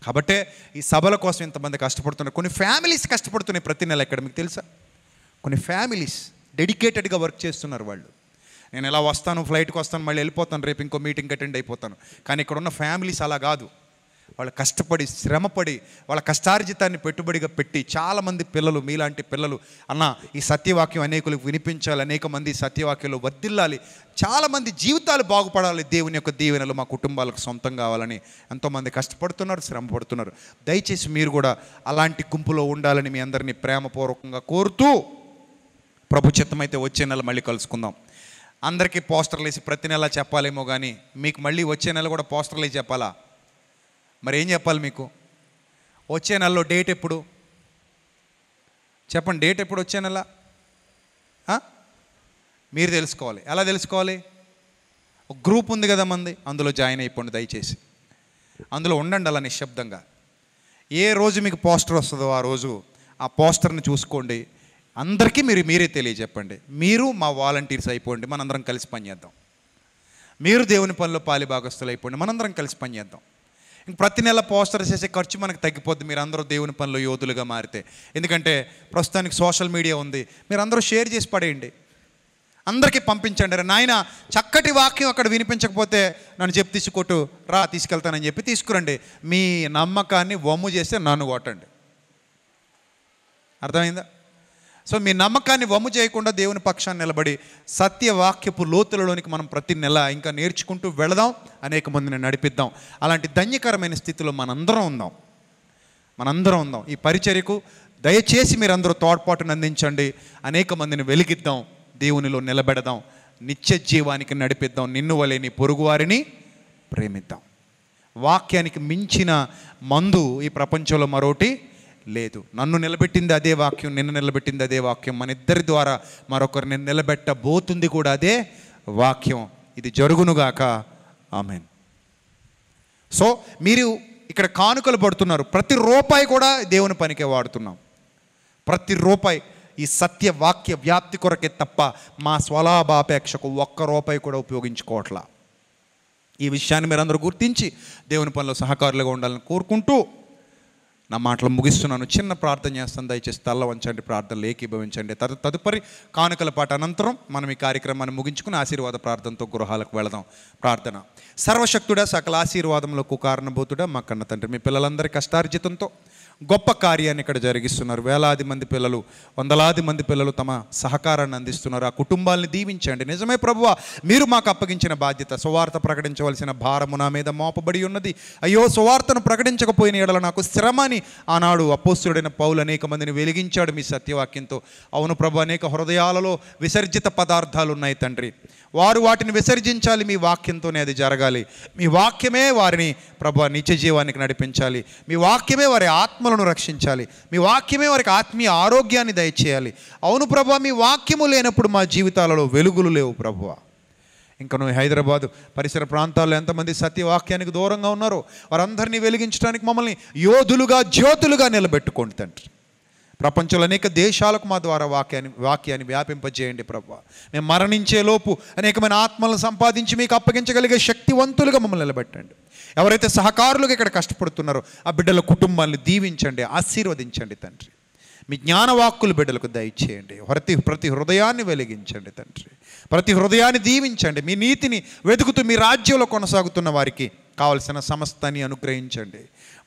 Speaker 1: కాబట్టే ఈ సభల కోసం ఇంతమంది కష్టపడుతున్నారు కొన్ని ఫ్యామిలీస్ కష్టపడుతున్నాయి ప్రతి నెల ఇక్కడ మీకు తెలుసా కొన్ని ఫ్యామిలీస్ డెడికేటెడ్గా వర్క్ చేస్తున్నారు వాళ్ళు నేను ఇలా వస్తాను ఫ్లైట్కి వస్తాను మళ్ళీ వెళ్ళిపోతాను రేపు ఇంకో మీటింగ్ అటెండ్ అయిపోతాను కానీ ఇక్కడ ఉన్న ఫ్యామిలీస్ అలా కాదు వాళ్ళు కష్టపడి శ్రమపడి వాళ్ళ కష్టార్జితాన్ని పెట్టుబడిగా పెట్టి చాలామంది పిల్లలు మీలాంటి పిల్లలు అన్న ఈ సత్యవాక్యం అనేకులకు వినిపించాలి అనేక మంది సత్యవాక్యంలో వర్దిల్లాలి చాలామంది జీవితాలు బాగుపడాలి దేవుని యొక్క దీవెనలు మా కుటుంబాలకు సొంతం కావాలని ఎంతోమంది కష్టపడుతున్నారు శ్రమ పడుతున్నారు దయచేసి మీరు కూడా అలాంటి గుంపులో ఉండాలని మీ అందరినీ ప్రేమపూర్వకంగా కోరుతూ ప్రభు అయితే వచ్చే నెల మళ్ళీ కలుసుకుందాం అందరికీ పోస్టర్లు వేసి ప్రతి నెల చెప్పాలేమో కానీ మీకు మళ్ళీ వచ్చే నెల కూడా పోస్టర్లు వేసి చెప్పాలా మరి ఏం చెప్పాలి మీకు వచ్చే నెలలో డేట్ ఎప్పుడు చెప్పండి డేట్ ఎప్పుడు వచ్చే నెల మీరు తెలుసుకోవాలి ఎలా తెలుసుకోవాలి ఒక గ్రూప్ ఉంది కదా మంది అందులో జాయిన్ అయిపోండి దయచేసి అందులో ఉండండి అలా నిశ్శబ్దంగా ఏ రోజు మీకు పోస్టర్ వస్తుందో ఆ రోజు ఆ పోస్టర్ని చూసుకోండి అందరికీ మీరు మీరే తెలియజెప్పండి మీరు మా వాలంటీర్స్ అయిపోండి మనందరం కలిసి పనిచేద్దాం మీరు దేవుని పనిలో పాలి భాగస్థులు అయిపోండి మనందరం కలిసి పనిచేద్దాం ఇంక ప్రతి నెల పోస్టర్ చేసే ఖర్చు మనకు తగ్గిపోద్ది మీరు అందరూ దేవుని పనిలో యోధులుగా మారితే ఎందుకంటే ప్రస్తుతానికి సోషల్ మీడియా ఉంది మీరు అందరూ షేర్ చేసి పడేయండి అందరికీ పంపించండి రే నాయన చక్కటి వాక్యం అక్కడ వినిపించకపోతే నన్ను చెప్పి తీసుకోటు రా తీసుకెళ్తానని చెప్పి తీసుకురండి మీ నమ్మకాన్ని వమ్ము చేస్తే నన్ను కొట్టండి అర్థమైందా సో మీ నమ్మకాన్ని వమ్ము చేయకుండా దేవుని పక్షాన్ని నిలబడి సత్యవాక్యపు లోతులలోనికి మనం ప్రతి నెల ఇంకా నేర్చుకుంటూ వెళదాం అనేక మందిని నడిపిద్దాం అలాంటి ధన్యకరమైన స్థితిలో మనందరం ఉందాం మనందరం ఉందాం ఈ పరిచర్యకు దయచేసి మీరందరూ తోడ్పాటును అందించండి అనేక మందిని వెలిగిద్దాం దేవునిలో నిలబెడదాం నిత్య జీవానికి నడిపిద్దాం నిన్ను వలేని పొరుగువారిని ప్రేమిద్దాం వాక్యానికి మించిన మందు ఈ ప్రపంచంలో మరోటి లేదు నన్ను నిలబెట్టింది అదే వాక్యం నిన్ను నిలబెట్టింది అదే వాక్యం మన ఇద్దరి ద్వారా మరొకరిని నిలబెట్టబోతుంది కూడా అదే వాక్యం ఇది జరుగునుగాక ఆమెన్ సో మీరు ఇక్కడ కానుకలు పడుతున్నారు ప్రతి రూపాయి కూడా దేవుని పనికే వాడుతున్నాం ప్రతి రూపాయి ఈ సత్య వాక్య వ్యాప్తి కొరకే తప్ప మా స్వలాభాపేక్షకు ఒక్క రూపాయి కూడా ఉపయోగించుకోవట్లా ఈ విషయాన్ని మీరందరూ గుర్తించి దేవుని పనిలో సహకారులుగా ఉండాలని కోరుకుంటూ నా మాటలు ముగిస్తున్నాను చిన్న ప్రార్థన చేస్తాను దయచేసి తల్ల వంచండి ప్రార్థనలు ఏకీభవించండి తదు తదుపరి కానుకల పాట అనంతరం మనం ఈ కార్యక్రమాన్ని ముగించుకుని ఆశీర్వాద ప్రార్థనతో గృహాలకు వెళదాం ప్రార్థన సర్వశక్తుడా సకల ఆశీర్వాదములకు కారణభూతుడా మా కన్న తండ్రి మీ పిల్లలందరి కష్టార్జితంతో గొప్ప కార్యాన్ని ఇక్కడ జరిగిస్తున్నారు వేలాది మంది పిల్లలు వందలాది మంది పిల్లలు తమ సహకారాన్ని అందిస్తున్నారు ఆ కుటుంబాలని దీవించండి నిజమే ప్రభువ మీరు మాకు అప్పగించిన బాధ్యత సువార్త ప్రకటించవలసిన భారము నా మీద మోపబడి ఉన్నది అయ్యో సువార్తను ప్రకటించకపోయిన ఎడల నాకు శ్రమ అని ఆనాడు అపోస్తుడైన పౌలు అనేక మందిని వెలిగించాడు మీ సత్యవాక్యంతో అవును ప్రభు అనేక హృదయాలలో విసర్జిత పదార్థాలు ఉన్నాయి తండ్రి వారు వాటిని విసర్జించాలి మీ వాక్యంతోనే అది జరగాలి మీ వాక్యమే వారిని ప్రభు నిత్య జీవానికి నడిపించాలి మీ వాక్యమే వారి ఆత్మలను రక్షించాలి మీ వాక్యమే వారికి ఆత్మీయ ఆరోగ్యాన్ని దయచేయాలి అవును ప్రభు మీ వాక్యము లేనప్పుడు మా జీవితాలలో వెలుగులు లేవు ప్రభు ఇంకా నువ్వు హైదరాబాద్ పరిసర ప్రాంతాల్లో ఎంతమంది సత్యవాక్యానికి దూరంగా ఉన్నారో వారందరినీ వెలిగించడానికి మమ్మల్ని యోధులుగా జ్యోతులుగా నిలబెట్టుకోండి తండ్రి ప్రపంచంలో అనేక దేశాలకు మా ద్వారా వాక్యాన్ని వాక్యాన్ని వ్యాపింపజేయండి ప్రభు మేము మరణించేలోపు అనేకమైన ఆత్మలను సంపాదించి మీకు అప్పగించగలిగే శక్తివంతులుగా మమ్మల్ని నిలబెట్టండి ఎవరైతే సహకారులుగా ఇక్కడ కష్టపడుతున్నారో ఆ బిడ్డల కుటుంబాన్ని దీవించండి ఆశీర్వదించండి తండ్రి మీ జ్ఞానవాక్కులు బిడ్డలకు దయచేయండి ప్రతి ప్రతి హృదయాన్ని వెలిగించండి తండ్రి ప్రతి హృదయాన్ని దీవించండి మీ నీతిని వెతుకుతూ మీ రాజ్యంలో కొనసాగుతున్న వారికి కావలసిన సమస్తని అనుగ్రహించండి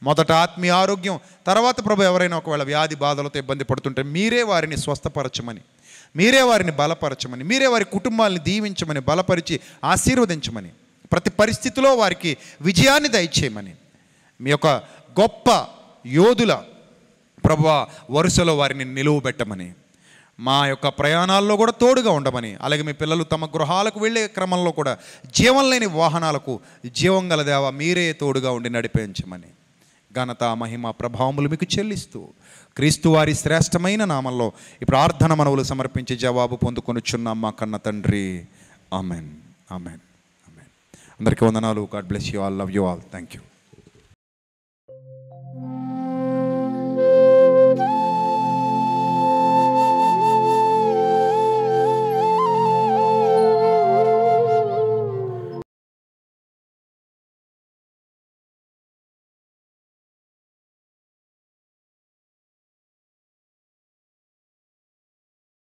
Speaker 1: మొదట ఆత్మీయ ఆరోగ్యం తర్వాత ప్రభు ఎవరైనా ఒకవేళ వ్యాధి బాధలతో ఇబ్బంది పడుతుంటే మీరే వారిని స్వస్థపరచమని మీరే వారిని బలపరచమని మీరే వారి కుటుంబాలని దీవించమని బలపరిచి ఆశీర్వదించమని ప్రతి పరిస్థితిలో వారికి విజయాన్ని దయచేయమని మీ యొక్క గొప్ప యోధుల ప్రభు వరుసలో వారిని నిలువ పెట్టమని మా యొక్క ప్రయాణాల్లో కూడా తోడుగా ఉండమని అలాగే మీ పిల్లలు తమ గృహాలకు వెళ్ళే క్రమంలో కూడా జీవం లేని వాహనాలకు జీవం గల దేవ మీరే తోడుగా ఉండి నడిపించమని ఘనత మహిమ ప్రభావములు మీకు చెల్లిస్తూ క్రీస్తు వారి శ్రేష్టమైన నామంలో ఈ ప్రార్థన మనవులు సమర్పించి జవాబు పొందుకొనుచున్నాం మా కన్న తండ్రి ఆమెన్ ఆమెన్ ఆమెన్ అందరికీ వందనాలు God bless you all love you all thank you